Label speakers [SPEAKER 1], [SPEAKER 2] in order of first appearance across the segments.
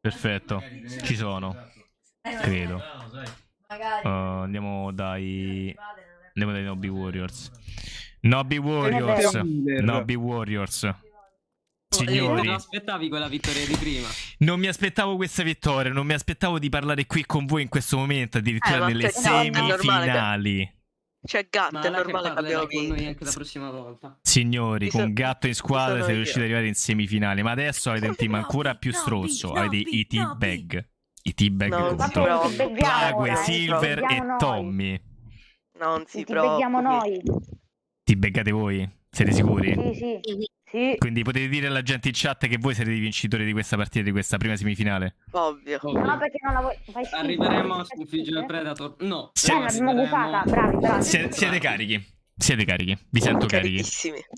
[SPEAKER 1] Perfetto, ci sono. Eh, Credo. Uh, andiamo dai. Andiamo dai Nobby Warriors. Nobby Warriors. Nobby Warriors. Signori, non
[SPEAKER 2] aspettavi quella vittoria di prima.
[SPEAKER 1] Non mi aspettavo questa vittoria, non mi aspettavo di parlare qui con voi in questo momento, addirittura eh, nelle semifinali.
[SPEAKER 2] C'è cioè, Gatta, è normale che abbiamo con noi anche la prossima volta.
[SPEAKER 1] Signori, con gatto in squadra siete riusciti ad arrivare in semifinale, ma adesso avete un team ancora più strozzo, avete i T-Bag. I T-Bag no, contro no, Silver e Tommy.
[SPEAKER 3] Non si preoccupi. Ti vediamo
[SPEAKER 1] beccate voi? Siete sicuri?
[SPEAKER 3] Sì, sì. Sì.
[SPEAKER 1] Quindi potete dire alla gente in chat che voi siete i vincitori di questa partita, di questa prima semifinale.
[SPEAKER 2] Ovvio. No,
[SPEAKER 3] perché non la vuoi... voglio. Arriveremo a
[SPEAKER 2] sconfiggere eh. il Predator. No, sì.
[SPEAKER 3] eh, arriveremo... bravi, bravi. Siete,
[SPEAKER 1] carichi. Siete carichi, vi sento carichi.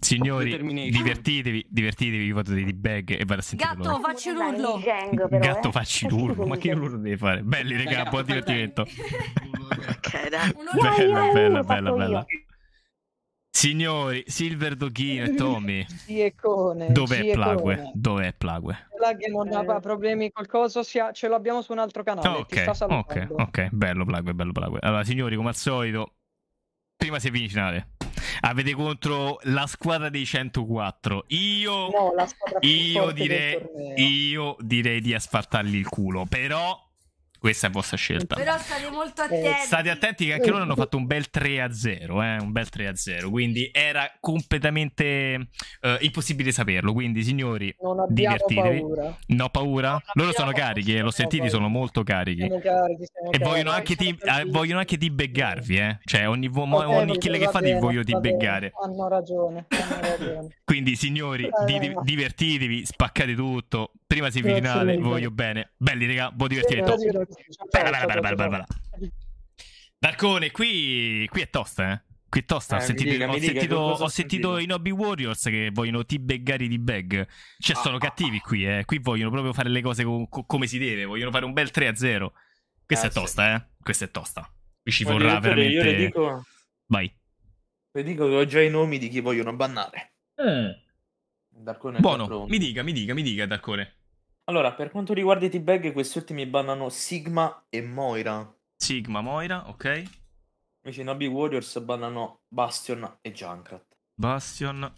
[SPEAKER 1] Signori, divertitevi, divertitevi, vi fate dei bag e vado a sentire. Gatto,
[SPEAKER 3] facci un urlo. Gatto, eh. facci un urlo. Ma che
[SPEAKER 1] urlo devi fare? Belli, raga, buon divertimento.
[SPEAKER 2] ok, dai. Bella, bella, bella, bella.
[SPEAKER 1] Signori, Silver Doghino e Tommy.
[SPEAKER 2] Giecone. Dov'è Giecone. Plague?
[SPEAKER 1] Dov'è Plague?
[SPEAKER 2] Plague non aveva eh. problemi col coso, sia... ce l'abbiamo su un altro canale. Oh, ok, ok,
[SPEAKER 1] ok, bello Plague, bello Plague. Allora, signori, come al solito, prima si finale. Avete contro la squadra dei 104. Io, no, io, direi, io direi di asfaltargli il culo, però questa è vostra scelta. Però
[SPEAKER 3] state molto eh, attenti. State
[SPEAKER 1] attenti che anche loro hanno fatto un bel 3 a 0, eh? un bel 3 a 0, quindi era completamente uh, impossibile saperlo. Quindi signori, non divertitevi. Paura. No paura? Non loro sono carichi, eh, l'ho sentito, sono molto carichi. Siamo
[SPEAKER 2] carichi siamo e vogliono anche, ti,
[SPEAKER 1] eh, vogliono anche dibeggarvi, eh? cioè ogni, uomo, okay, ogni kill che fate bene, voglio dibeggare.
[SPEAKER 2] Hanno ragione, hanno ragione.
[SPEAKER 1] quindi signori, di, divertitevi, spaccate tutto. Prima semifinale, voglio bene. Belli, raga, buon divertimento. Barcone, qui, qui è tosta, eh. Qui è tosta, eh, ho sentito, dica, ho dica, sentito, ho sentito i Nobby Warriors che vogliono ti beggare di bag. Cioè, ah, sono ah, cattivi ah. qui, eh. Qui vogliono proprio fare le cose co- co- come si deve. Vogliono fare un bel 3-0. Questa eh, è tosta, sì. eh. Questa è tosta. Qui ci vorrà veramente... Io le dico... Vai.
[SPEAKER 4] Le dico che ho già i nomi di chi vogliono bannare. Eh. Buono, mi
[SPEAKER 1] dica, mi dica, mi dica, Darkone.
[SPEAKER 4] Allora, per quanto riguarda i T-Bag, questi ultimi bannano Sigma e Moira. Sigma, Moira, ok. Invece i Nobby Warriors bannano Bastion e Junkrat.
[SPEAKER 1] Bastion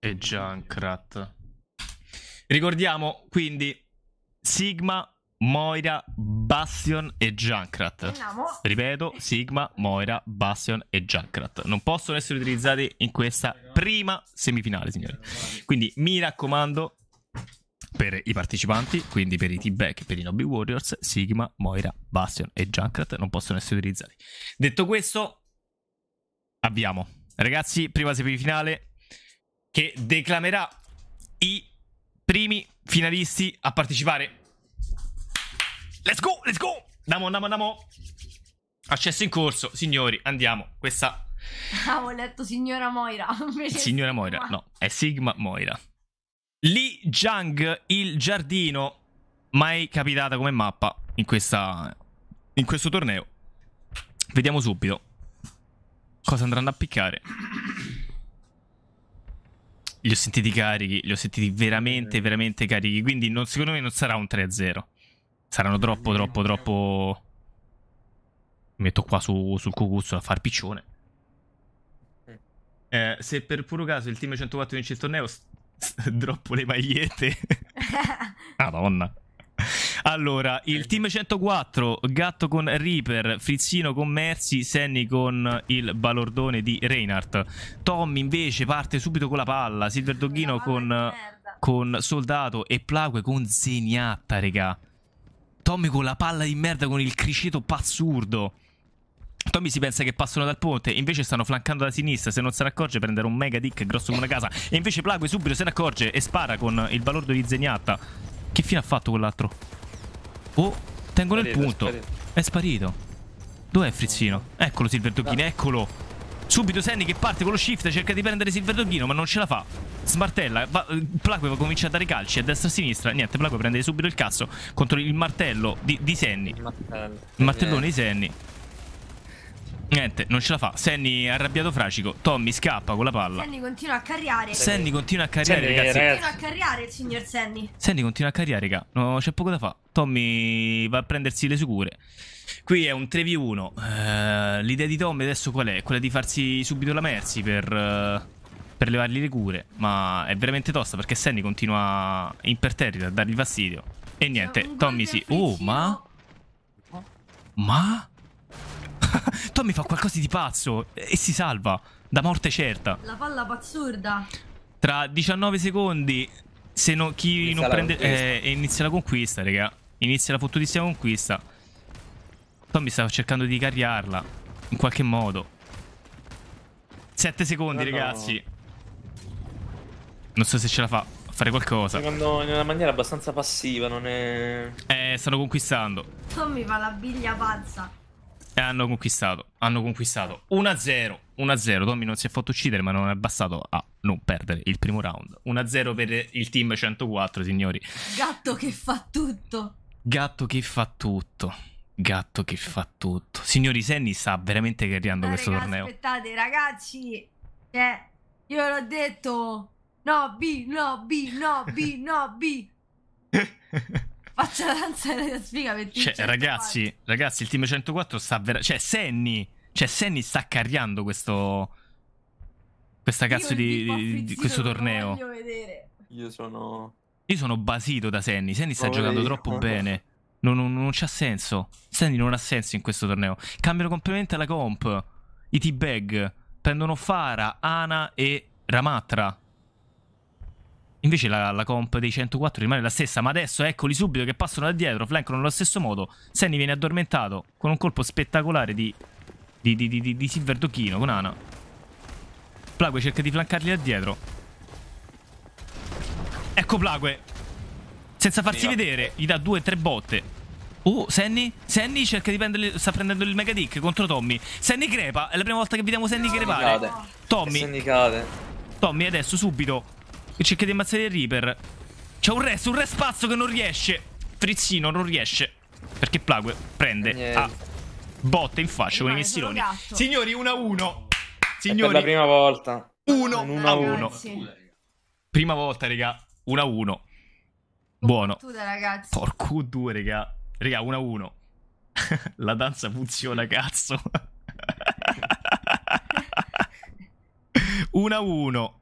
[SPEAKER 1] e Junkrat. Ricordiamo quindi Sigma, Moira, Bastion e Junkrat. Andiamo. Ripeto, Sigma, Moira, Bastion e Junkrat. Non possono essere utilizzati in questa prima semifinale, signori. Quindi mi raccomando, per i partecipanti, quindi per i T-Back, per i Nobby Warriors, Sigma, Moira, Bastion e Junkrat non possono essere utilizzati. Detto questo, abbiamo. Ragazzi, prima semifinale che declamerà i primi finalisti a partecipare. Let's go, let's go! Andiamo, andiamo, andiamo. Accesso in corso, signori, andiamo. Questa...
[SPEAKER 3] Avevo ah, letto signora Moira. signora
[SPEAKER 1] Moira, no, è Sigma Moira. Li Jiang, il giardino, mai capitata come mappa in, questa, in questo torneo. Vediamo subito cosa andranno a piccare. Li ho sentiti carichi, li ho sentiti veramente, veramente carichi. Quindi non, secondo me non sarà un 3-0. Saranno troppo, troppo, troppo... Mi metto qua su, sul cucuzzo a far piccione. Eh, se per puro caso il team 104 vince il torneo, droppo le magliette. Madonna. Allora, il eh, team 104, Gatto con Reaper, Frizzino con Mercy, Senni con il balordone di Reinhardt. Tommy invece parte subito con la palla, Silver Doghino con, con, Soldato e Plague con Zeniatta, regà. Tommy con la palla di merda con il criceto pazzurdo. Tommy si pensa che passano dal ponte, invece stanno flancando da sinistra. Se non se ne accorge, prenderà un mega dick grosso come una casa. E invece Plague subito se ne accorge e spara con il balordo di Zegnatta. Che fine ha fatto quell'altro? Oh, tengo nel punto. È sparito. È sparito. Dov'è Frizzino? Eccolo Silver Doggini, eccolo. Subito Senni che parte con lo shift, cerca di prendere Silver Doggino, ma non ce la fa. Smartella, va, Plaque comincia a dare calci a destra e a sinistra. Niente, Plaque prende subito il cazzo contro il martello di, di Senni. Il, martello. il martellone di eh. Senni. Niente, non ce la fa. Senni arrabbiato fracico. Tommy scappa con la palla.
[SPEAKER 3] Senni continua a carriare.
[SPEAKER 1] Senni continua a carriare, Senni, ragazzi. Continua
[SPEAKER 3] a carriare il signor Senni.
[SPEAKER 1] Senni continua a carriare, raga. No, c'è poco da fare. Tommy va a prendersi le sue cure. Qui è un 3v1. Uh, eh, l'idea di Tommy adesso qual è? Quella di farsi subito la Mercy per, uh, per levargli le cure. Ma è veramente tosta perché Senni continua imperterrita a dargli fastidio. E niente, Tommy si... Oh, uh, ma... Ma... Tommy fa qualcosa di pazzo e si salva. Da morte certa.
[SPEAKER 3] La palla pazzurda.
[SPEAKER 1] Tra 19 secondi, se no, chi inizia non prende... Eh, inizia la conquista, raga. Inizia la fottutissima conquista. Tommy stava cercando di carriarla. In qualche modo. 7 secondi, ah, no, ragazzi. No. Non so se ce la fa a fare qualcosa.
[SPEAKER 4] Secondo in una maniera abbastanza passiva, non è.
[SPEAKER 1] Eh, stanno conquistando.
[SPEAKER 3] Tommy fa la biglia pazza.
[SPEAKER 1] E hanno conquistato. Hanno conquistato 1-0. 1-0. Tommy non si è fatto uccidere, ma non è bastato a non perdere il primo round. 1-0 per il team 104, signori.
[SPEAKER 3] Gatto che fa tutto.
[SPEAKER 1] Gatto che fa tutto. Gatto che fa tutto. Signori, Senni sta veramente carriando ah, questo raga, torneo.
[SPEAKER 3] Aspettate, ragazzi. Eh, io l'ho detto. No, B, no, B, no, B, no, B. faccia la danza sfiga per cioè,
[SPEAKER 1] ragazzi, ragazzi, il team 104 sta vera... Cioè, Senni... Cioè, Senni sta carriando questo... Questa cazzo di, di, questo torneo. Voglio
[SPEAKER 4] vedere. Io sono...
[SPEAKER 1] Io sono basito da Senni. Senni sta oh, giocando troppo bene. Non, non, non c'ha senso. Senni non ha senso in questo torneo. Cambiano completamente la comp. I T-Bag. Prendono Fara, Ana e Ramatra. Invece la, la, comp dei 104 rimane la stessa, ma adesso eccoli subito che passano da dietro, flancano nello stesso modo. Senni viene addormentato con un colpo spettacolare di, di, di, di, di Silver Tocchino con Ana. Plague cerca di flancarli da dietro. Ecco Plague. Senza farsi Mio. vedere, gli dà due o tre botte. Oh, Senni? Senni cerca di prendere. Sta prendendo il mega dick contro Tommy. Senni crepa. È la prima volta che vediamo Senni crepare. Tommy. Tommy adesso subito e cerca di ammazzare il Reaper. C'è un res, un res pazzo che non riesce. Frizzino non riesce. Perché Plague prende eh, a botte in faccia con i messironi. Signori, 1 a 1. Signori, è la prima volta. 1 a 1. Prima volta, raga. 1 a 1. Buono. Porco 2, raga. Raga, 1 a 1. la danza funziona, cazzo. 1 a 1.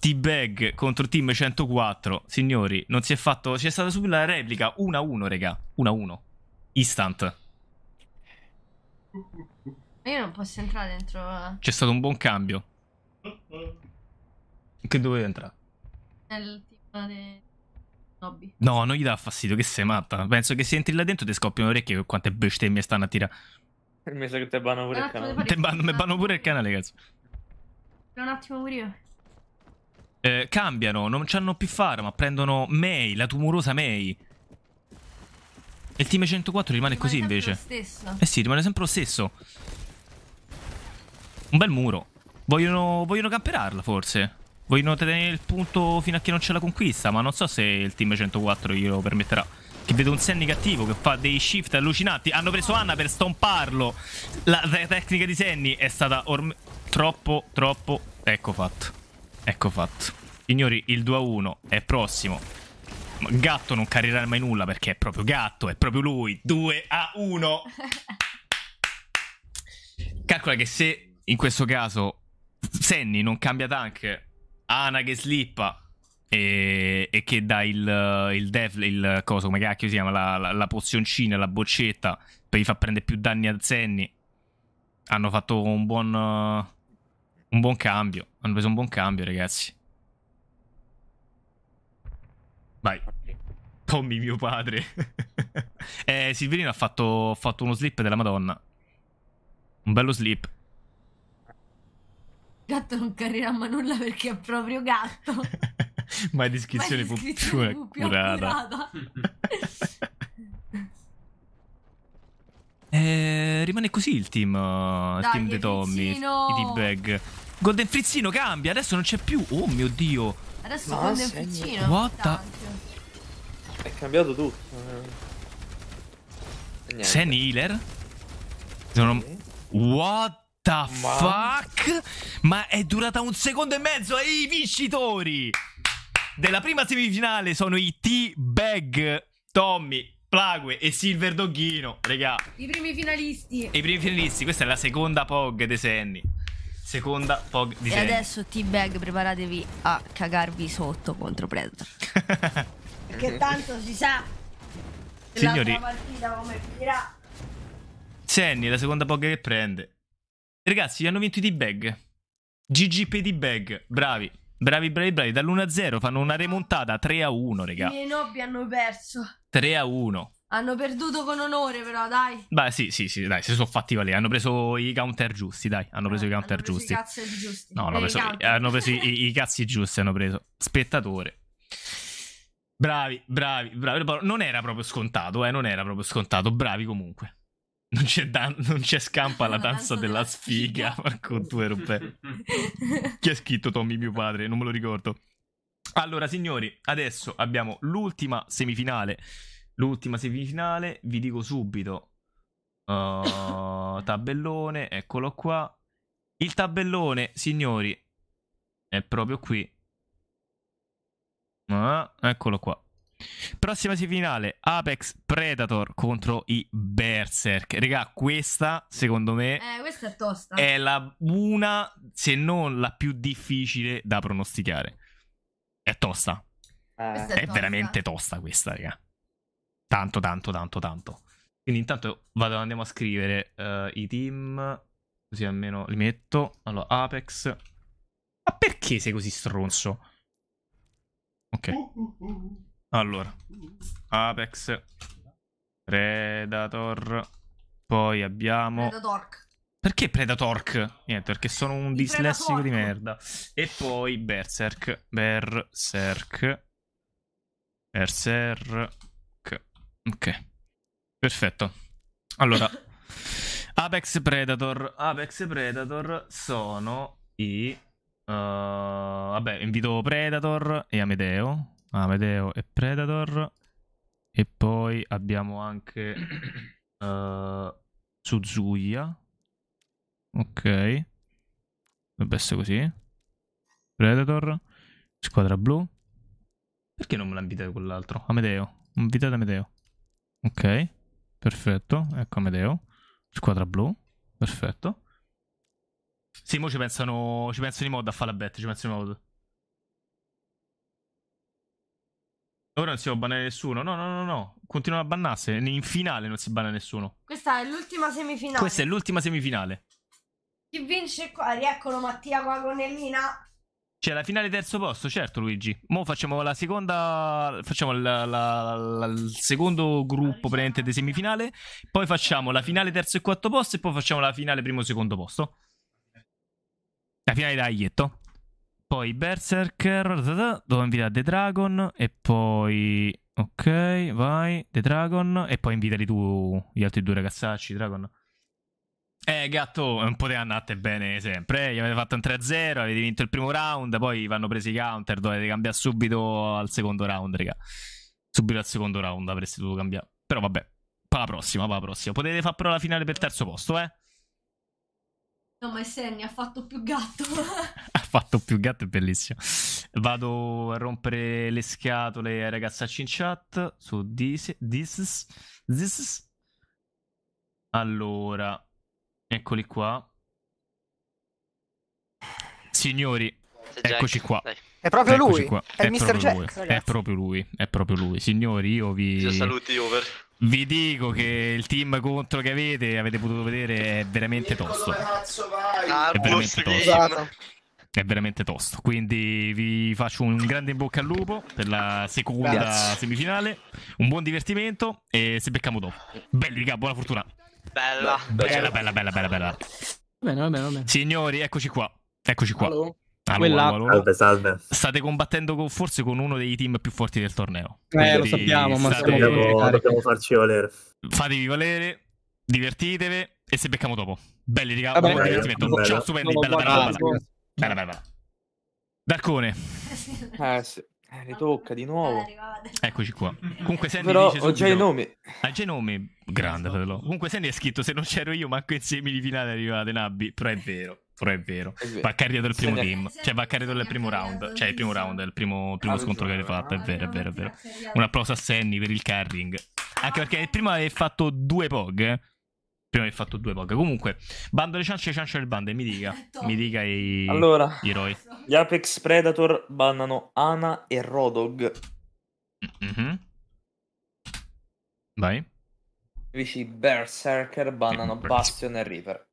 [SPEAKER 1] T-Bag contro Team 104. Signori, non si è fatto. C'è stata subito la replica 1-1, regà. 1-1. Instant.
[SPEAKER 3] Ma io non posso entrare dentro. Eh.
[SPEAKER 1] C'è stato un buon cambio. Che dovevi entrare?
[SPEAKER 3] Nel team di Nobby.
[SPEAKER 1] No, non gli dà fastidio, che sei matta. Penso che se entri là dentro ti scoppiano le orecchie quante bestemmie stanno a tirare.
[SPEAKER 4] Mi sa che te banno
[SPEAKER 3] pure il canale. Te
[SPEAKER 1] banno, banno pure il canale, cazzo.
[SPEAKER 3] Per un attimo pure io.
[SPEAKER 1] Eh, cambiano, non c'hanno più faro, ma prendono Mei, la tumorosa Mei. E il team 104 rimane, rimane così invece. Lo Eh sì, rimane sempre lo stesso. Un bel muro. Vogliono, vogliono camperarla forse. Vogliono tenere il punto fino a che non c'è la conquista, ma non so se il team 104 glielo permetterà. Che vedo un Senni cattivo che fa dei shift allucinanti. Hanno preso Anna per stomparlo. La, la tecnica di Senni è stata troppo, troppo... Ecco fatto. Ecco fatto. Signori, il 2 a 1 è prossimo. Gatto non carrirà mai nulla perché è proprio gatto, è proprio lui. 2 a 1. Calcola che se in questo caso Senni non cambia tank, Ana che slippa e, e che dà il, il dev, il cosa come cacchio si chiama, la, la, la pozioncina, la boccetta per gli far prendere più danni a Senni. Hanno fatto un buon un buon cambio. Hanno preso un buon cambio, ragazzi. Vai. Tommy, mio padre. eh, Silverino ha fatto, fatto uno slip della Madonna. Un bello slip.
[SPEAKER 3] Gatto non carrerà ma nulla perché è proprio gatto.
[SPEAKER 1] ma è descrizione, ma è descrizione più, più accurata. eh, rimane così il team, il team di Tommy, i bag. Golden Frizzino cambia, adesso non c'è più. Oh mio dio.
[SPEAKER 3] Adesso Ma Golden Frizzino. What the...
[SPEAKER 4] È
[SPEAKER 1] cambiato tutto. Eh. Niente. Sen Healer? Sono... What the Ma... fuck? Ma è durata un secondo e mezzo e i vincitori della prima semifinale sono i T-Bag Tommy. Plague e Silver Dogghino, regà.
[SPEAKER 3] I primi finalisti. I
[SPEAKER 1] primi finalisti, questa è la seconda POG dei Senni seconda Pog di E adesso
[SPEAKER 3] T-Bag preparatevi a cagarvi sotto contro Predator. Perché tanto si sa che Signori. l'altra partita come finirà.
[SPEAKER 1] Senni, la seconda Pog che prende. Ragazzi, gli hanno vinto i T-Bag. GGP T-Bag, bravi. Bravi, bravi, bravi. Dall'1-0 fanno una remontata 3-1, a raga. I miei
[SPEAKER 3] nobbi hanno perso.
[SPEAKER 1] 3-1. a
[SPEAKER 3] hanno perduto con onore, però, dai.
[SPEAKER 1] Beh, sì, sì, sì, dai, si sono fatti valere. Hanno preso i counter giusti, dai. Hanno preso i eh, counter hanno giusti. I
[SPEAKER 3] cazzi giusti. No, hanno eh, preso, i,
[SPEAKER 1] hanno preso i, i, cazzi giusti. Hanno preso spettatore. Bravi, bravi, bravi. Non era proprio scontato, eh. Non era proprio scontato. Bravi comunque. Non c'è, dan- non c'è scampa alla danza, della, sfiga. sfiga. Marco, tu europeo. Chi ha scritto Tommy, mio padre? Non me lo ricordo. Allora, signori, adesso abbiamo l'ultima semifinale L'ultima semifinale, vi dico subito, uh, tabellone, eccolo qua. Il tabellone, signori, è proprio qui. Ah, eccolo qua. Prossima semifinale, Apex Predator contro i Berserk. Raga, questa, secondo me, eh, questa
[SPEAKER 3] è tosta. È
[SPEAKER 1] la una, se non la più difficile da pronosticare. È tosta. Eh. È, è tosta. veramente tosta questa, raga. Tanto, tanto, tanto, tanto. Quindi intanto vado, andiamo a scrivere uh, i team, così almeno li metto. Allora, Apex. Ma perché sei così stronzo? Ok. Allora, Apex, Predator, poi abbiamo... Predator. Perché Predator? Niente, perché sono un dislessico di merda. E poi Berserk, Berserk, Berserk, Ok, perfetto. Allora, Apex Predator. Apex Predator sono i... Uh, vabbè, invito Predator e Amedeo. Amedeo e Predator. E poi abbiamo anche uh, Suzuya. Ok. Dovrebbe essere così. Predator. Squadra blu. Perché non me l'ha invitato quell'altro? Amedeo. Invitate Amedeo. Ok, perfetto. Ecco Amedeo. Squadra blu, perfetto. Sì, mo ci pensano, ci pensano i mod a fare la bet, ci pensano i mod. Ora non si può bannare nessuno. No, no, no, no. Continuano a bannarsi. In finale non si banna nessuno.
[SPEAKER 3] Questa è l'ultima semifinale. Questa
[SPEAKER 1] è l'ultima semifinale.
[SPEAKER 3] Chi vince qua? Rieccolo Mattia con la gonnellina.
[SPEAKER 1] Cioè, la finale terzo posto, certo, Luigi. Mo facciamo la seconda. Facciamo la, la, la, il secondo gruppo presente di semifinale. Poi facciamo la finale terzo e quarto posto. E poi facciamo la finale primo e secondo posto. La finale da Aietto. Poi Berserker. Dove invita The Dragon. E poi. Ok, vai. The Dragon. E poi invitali tu gli altri due ragazzacci, Dragon. Eh, gatto, non poteva andare bene sempre. Eh. Gli avete fatto un 3-0, avete vinto il primo round, poi vanno presi i counter, dovete cambiare subito al secondo round, raga. Subito al secondo round avreste dovuto cambiare. Però vabbè, pa la prossima, pa la prossima. Potete fare però la finale per terzo posto, eh?
[SPEAKER 3] No, ma Senni ha fatto più gatto.
[SPEAKER 1] ha fatto più gatto, è bellissimo. Vado a rompere le scatole ai ragazzacci in chat su this, this, this. Allora, Eccoli qua. Signori, eccoci qua. È proprio lui. Qua. È, è Mr. Jack. Lui. È proprio lui. È proprio lui. Signori, io vi. saluti, over. Vi dico che il team contro che avete, avete potuto vedere, è veramente tosto. Ah,
[SPEAKER 4] è veramente tosto.
[SPEAKER 1] È veramente tosto. Quindi vi faccio un grande in bocca al lupo per la seconda Grazie. semifinale. Un buon divertimento e se beccamo dopo. Belli, raga, buona fortuna. Bella. Bella, bella, bella, bella, bella. Bene, va bene, va bene. Signori, eccoci qua. Eccoci qua. Hello. Allora, allora. Salve, salve. State combattendo con, forse con uno dei team più forti del torneo. Quindi eh, lo sappiamo, ma state... dobbiamo, dobbiamo farci valere. Fatevi valere, divertitevi e se becchiamo dopo. Belli, raga. Vabbè, buon eh, divertimento. Bella. Ciao, stupendi. Bella, bella, bella. Bella, bella. Darcone.
[SPEAKER 4] Eh, sì. Eh, eh, ritocca di nuovo.
[SPEAKER 1] Eccoci qua. Comunque, Sandy Però dice ho già i nomi. Ha già i nomi? Grande, fratello. Comunque, Sandy ha scritto: Se non c'ero io, manco in semifinale arrivate Nabbi. Però è vero. Però è vero. Va carriato il primo team. Cioè, va carriato il primo round. Cioè, il primo round il primo, primo ah, scontro che hai fatto. È ah, vero, è vero, è vero. Un applauso a Sandy per il carring. Anche ah. perché il primo hai fatto due POG. Eh? Prima che fatto due poche. Comunque, bando alle ciance, ciance del bando. E mi dica, mi dica i, allora, gli eroi.
[SPEAKER 4] Gli Apex Predator bannano Ana e Rodog.
[SPEAKER 1] Mm-hmm. Vai.
[SPEAKER 4] Invece Berserker bannano Berserker. Bastion e Reaper.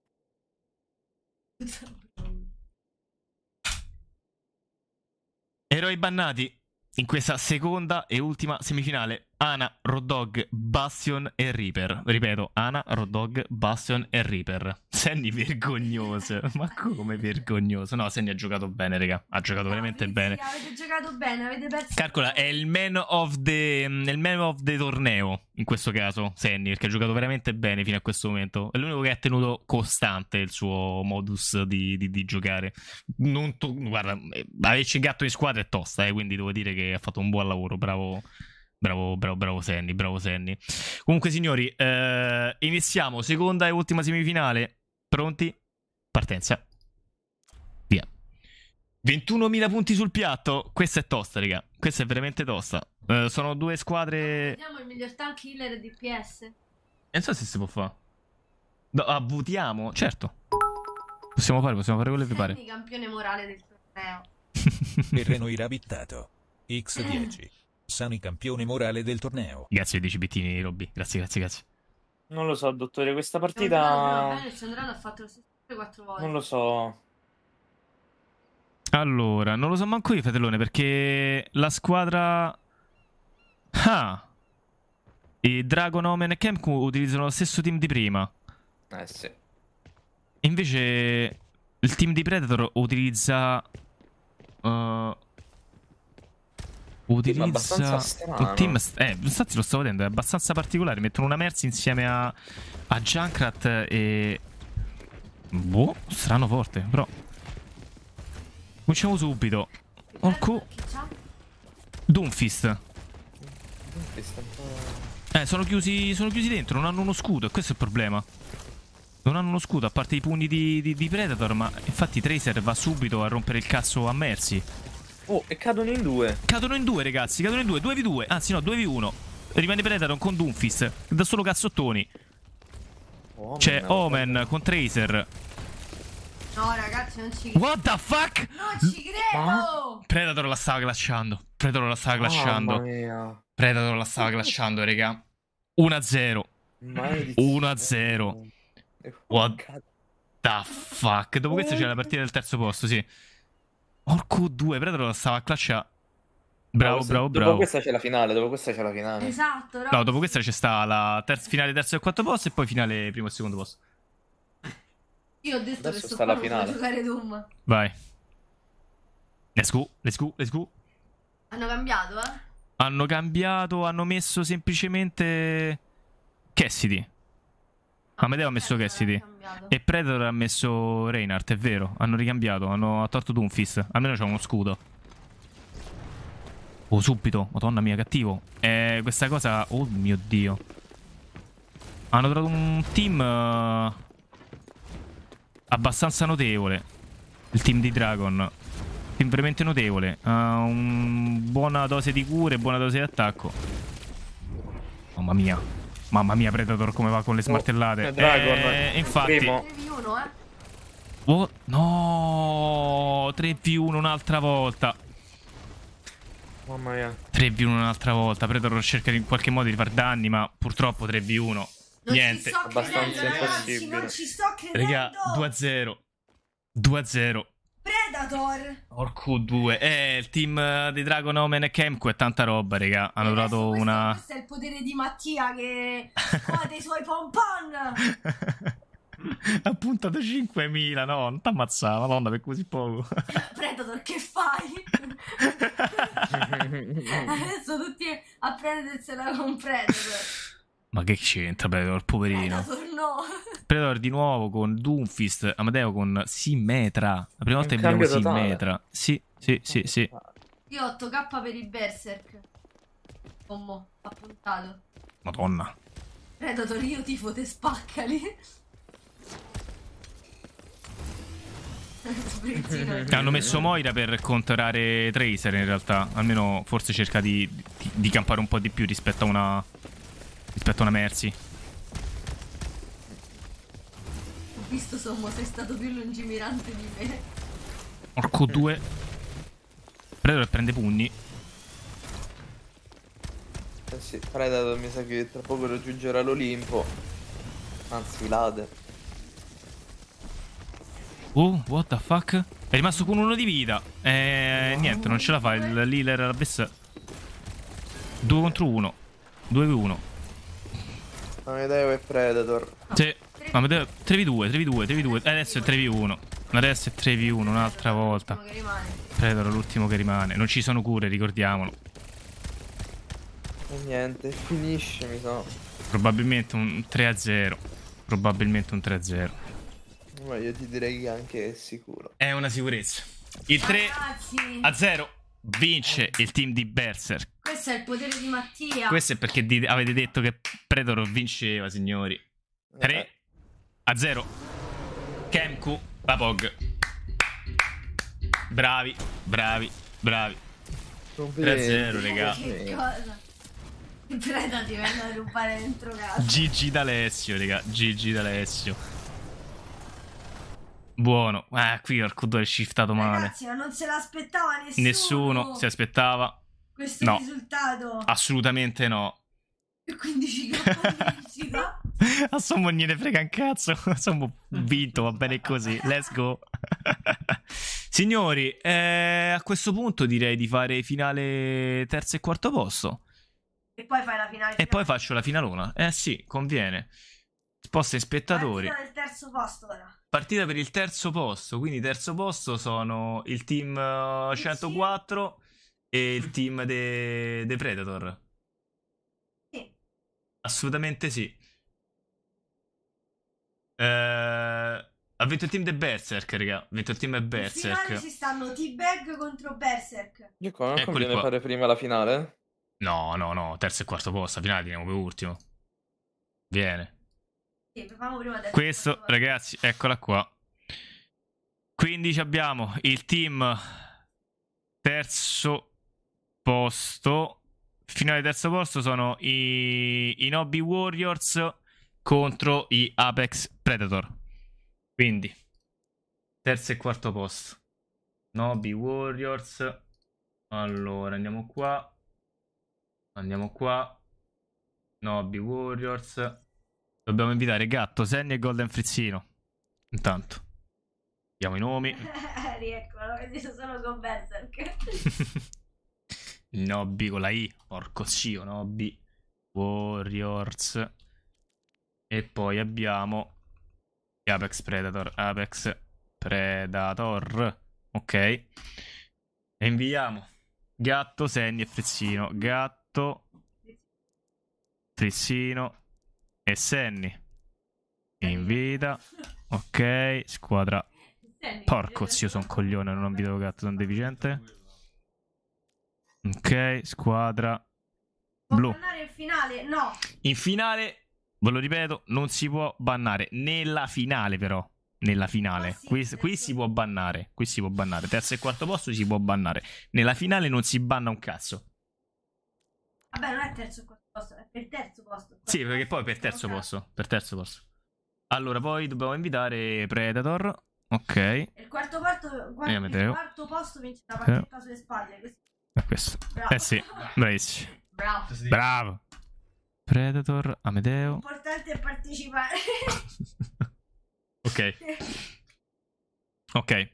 [SPEAKER 1] Eroi bannati in questa seconda e ultima semifinale. Ana, Rodog, Bastion e Reaper. Ripeto, Ana, Rodog, Bastion e Reaper. Senni vergognoso. Ma come vergognoso? No, Senni ha giocato bene, raga. Ha giocato ah, veramente sì, bene. Avete
[SPEAKER 3] giocato bene, avete perso.
[SPEAKER 1] Calcola, è il man of the, il man of the torneo, in questo caso, Senni, perché ha giocato veramente bene fino a questo momento. È l'unico che ha tenuto costante il suo modus di, di, di giocare. Non to- guarda, eh, averci il gatto in squadra è tosta, eh, quindi devo dire che ha fatto un buon lavoro. Bravo Bravo, bravo, bravo Senni, bravo Senni. Comunque signori, eh, iniziamo, seconda e ultima semifinale. Pronti? Partenza. Via. 21.000 punti sul piatto. Questa è tosta, raga. Questa è veramente tosta. Eh, sono due squadre...
[SPEAKER 3] Vediamo il miglior tank killer DPS.
[SPEAKER 1] Non so se si può fare. No, ah, votiamo, certo. Possiamo fare, possiamo fare quello che vi pare.
[SPEAKER 3] campione morale del torneo.
[SPEAKER 1] Terreno irabittato. X10. Sani campione morale del torneo. Grazie 10 bittini, Robby. Grazie, grazie, grazie. Non lo so, dottore, questa partita...
[SPEAKER 3] Il ha fatto lo stesso volte. Non lo
[SPEAKER 4] so.
[SPEAKER 1] Allora, non lo so manco io, fratellone, perché la squadra... Ah! I Dragon Omen e Kemku utilizzano lo stesso team di prima. Eh sì. Invece il team di Predator utilizza... Uh, Utilizza un team, eh, infatti lo stavo vedendo, è abbastanza particolare. Mettono una Mercy insieme a, a Junkrat e... Boh, strano forte, però... Cominciamo subito. Orco... Doomfist. Doomfist eh, sono chiusi, sono chiusi dentro, non hanno uno scudo, e questo è il problema. Non hanno uno scudo, a parte i pugni di, di, di Predator, ma infatti Tracer va subito a rompere il cazzo a Mercy. Oh, e cadono in due. Cadono in due, ragazzi. Cadono in due. 2v2. Anzi, no, 2v1. Rimane Predator con Doomfist. Da solo cazzottoni. Oh, C'è Omen guarda. Cioè, con Tracer.
[SPEAKER 3] No, ragazzi, non ci credo. What
[SPEAKER 1] the fuck? Non ci credo! Predator la stava clasciando. Predator la stava clasciando. Oh, mia. Predator la stava clasciando, raga. 1-0. 1-0. Eh, What the fuck? Dopo questo c'è la partita del terzo posto, sì. Orco 2, Predator stava a clutch Bravo, bravo, bravo. Dopo bravo.
[SPEAKER 4] questa c'è la finale, dopo questa c'è la finale.
[SPEAKER 3] Esatto,
[SPEAKER 1] no, dopo questa c'è sta la terza, finale terzo e quarto posto e poi finale primo e secondo posto.
[SPEAKER 3] Io ho detto Adesso che sto la finale. giocare Doom.
[SPEAKER 1] Vai. Let's go, let's go, let's go.
[SPEAKER 3] Hanno cambiato, eh?
[SPEAKER 1] Hanno cambiato, hanno messo semplicemente Cassidy. Amedeo ha messo Cassidy. E Predator ha messo Reinhardt, è vero. Hanno ricambiato, hanno tolto Doomfist. Almeno c'è uno scudo. Oh, subito. Madonna mia, cattivo. Eh, questa cosa... Oh mio Dio. Hanno trovato un team... Uh, abbastanza notevole. Il team di Dragon. Team veramente notevole. Ha uh, un... buona dose di cure, buona dose di attacco. Mamma mia. Mamma mia, Predator come va con le oh, smartellate. Oh, Dragon, eh, infatti. Primo. Oh, no! 3 v 1 un'altra volta. Mamma mia. 3 v 1 un'altra volta. Predator cerca in qualche modo di far danni, ma purtroppo 3 v 1 Niente.
[SPEAKER 4] Abbastanza credendo, impossibile.
[SPEAKER 1] Raga, 2 0. 2 0.
[SPEAKER 3] Predator!
[SPEAKER 1] Orco 2, eh, il team eh, di Dragon Omen e Kemco è tanta roba, raga. Hanno eh, trovato una. Questo
[SPEAKER 3] è il potere di Mattia che scuote dei suoi pompon!
[SPEAKER 1] A punta da 5.000, no, non ti ammazzava, madonna, per così poco.
[SPEAKER 3] Predator, che fai?
[SPEAKER 1] Adesso
[SPEAKER 3] tutti a prendersela con Predator.
[SPEAKER 1] Ma che c'entra Predator, poverino? Predator, no. Predator di nuovo con Doomfist, Amadeo con Simmetra. La prima volta che vediamo Simmetra. Sì, sì, sì, sì.
[SPEAKER 3] Io ho 8k per il Berserk. Bommo, oh, ha puntato. Madonna. Predator, io tifo te spaccali.
[SPEAKER 4] Cioè, hanno messo
[SPEAKER 1] Moira per contare Tracer in realtà, almeno forse cerca di, di, di campare un po' di più rispetto a una rispetto a una Mercy.
[SPEAKER 3] Ho visto Sommo, sei stato più lungimirante di me.
[SPEAKER 1] Orco 2. Predator prende pugni.
[SPEAKER 4] Eh sì, Predator mi sa che tra poco raggiungerà l'Olimpo. Anzi, l'Ade.
[SPEAKER 1] Oh, what the fuck? È rimasto con uno di vita. Eh, no. niente, non ce la fa. Il leader era la bestia. 2 contro 1. 2v1.
[SPEAKER 4] Amedeo e Predator.
[SPEAKER 1] Sì. No, Amedeo 3v2, 3v2, 3v2. Adesso è 3v1. Adesso è 3v1 un'altra volta. Predator l'ultimo che rimane. Non ci sono cure, ricordiamolo.
[SPEAKER 4] E niente, finisce mi So.
[SPEAKER 1] Probabilmente un 3-0. Probabilmente un 3-0. Ma io ti direi che anche è sicuro. È una sicurezza. Il 3 Ragazzi. a 0 vince il team di Berserk.
[SPEAKER 3] Questo è il potere di Mattia. Questo
[SPEAKER 1] è perché di- avete detto che Predoro vinceva, signori. 3 eh. a 0. Kemku, Vapog. Bravi, bravi, bravi. 3 a 0, raga.
[SPEAKER 3] Che Preda ti vengono a rubare dentro casa.
[SPEAKER 1] Gigi d'Alessio, raga. GG d'Alessio. Buono. Ah, qui Arcudore è shiftato male. Ragazzi,
[SPEAKER 3] ma non se l'aspettava nessuno. Nessuno si
[SPEAKER 1] aspettava. Questo no.
[SPEAKER 3] risultato.
[SPEAKER 1] Assolutamente no. 15 vincita. Assumo niente frega un cazzo. Assumo vinto, va bene così. Let's go. Signori, eh, a questo punto direi di fare finale terzo e quarto posto.
[SPEAKER 3] E poi fai la finale. E finale.
[SPEAKER 1] poi faccio la finalona. Eh sì, conviene. Sposta in spettatori.
[SPEAKER 3] Il terzo posto ora.
[SPEAKER 1] Partita per il terzo posto, quindi terzo posto sono il team 104 eh, eh, e il mm. team dei de Predator. Sì. Assolutamente sì. Eh, ha vinto il team di Berserk, raga. Ha vinto il team di Berserk. finale ci
[SPEAKER 3] stanno T-Bag contro Berserk.
[SPEAKER 1] Io qua non Eccoli conviene qua. fare prima la finale? No, no, no. Terzo e quarto posto. La finale teniamo per ultimo. Viene. Questo, ragazzi, eccola qua. quindi abbiamo il team terzo posto. Finale terzo posto sono i, i Nobby Warriors contro i Apex Predator. Quindi, terzo e quarto posto. Nobby Warriors. Allora, andiamo qua. Andiamo qua. Nobby Warriors. Dobbiamo invitare Gatto, Senni e Golden Frizzino. Intanto. Diamo i nomi.
[SPEAKER 3] Rieccolo, vedi sono con Berserk.
[SPEAKER 1] Nobby con la I, porco zio, Nobby. Warriors. E poi abbiamo Apex Predator, Apex Predator. Ok. E inviamo Gatto, Senni e Frizzino. Gatto, Frizzino e Senni. In vita. Ok, squadra. Porco eh. zio, sono un coglione, non ho video gatto, sono deficiente. Ok, squadra. Blu.
[SPEAKER 3] in finale? No.
[SPEAKER 1] In finale, ve lo ripeto, non si può bannare. Nella finale però. Nella finale. sì, qui, qui si può bannare. Qui si può bannare. Terzo e quarto posto si può bannare. Nella finale non si banna un cazzo.
[SPEAKER 3] Vabbè, non è terzo e quarto. Per terzo posto.
[SPEAKER 1] Sì, perché poi per terzo posto. Per terzo posto. Allora, poi dobbiamo invitare Predator. Ok.
[SPEAKER 3] il quarto, quarto, guarda, il quarto posto vince la partita sulle spalle. Questo.
[SPEAKER 1] È questo. Bravo. Eh sì, bravissimo. Bravo. Bravo. Predator, Amedeo.
[SPEAKER 3] L'importante è partecipare.
[SPEAKER 1] ok. Ok.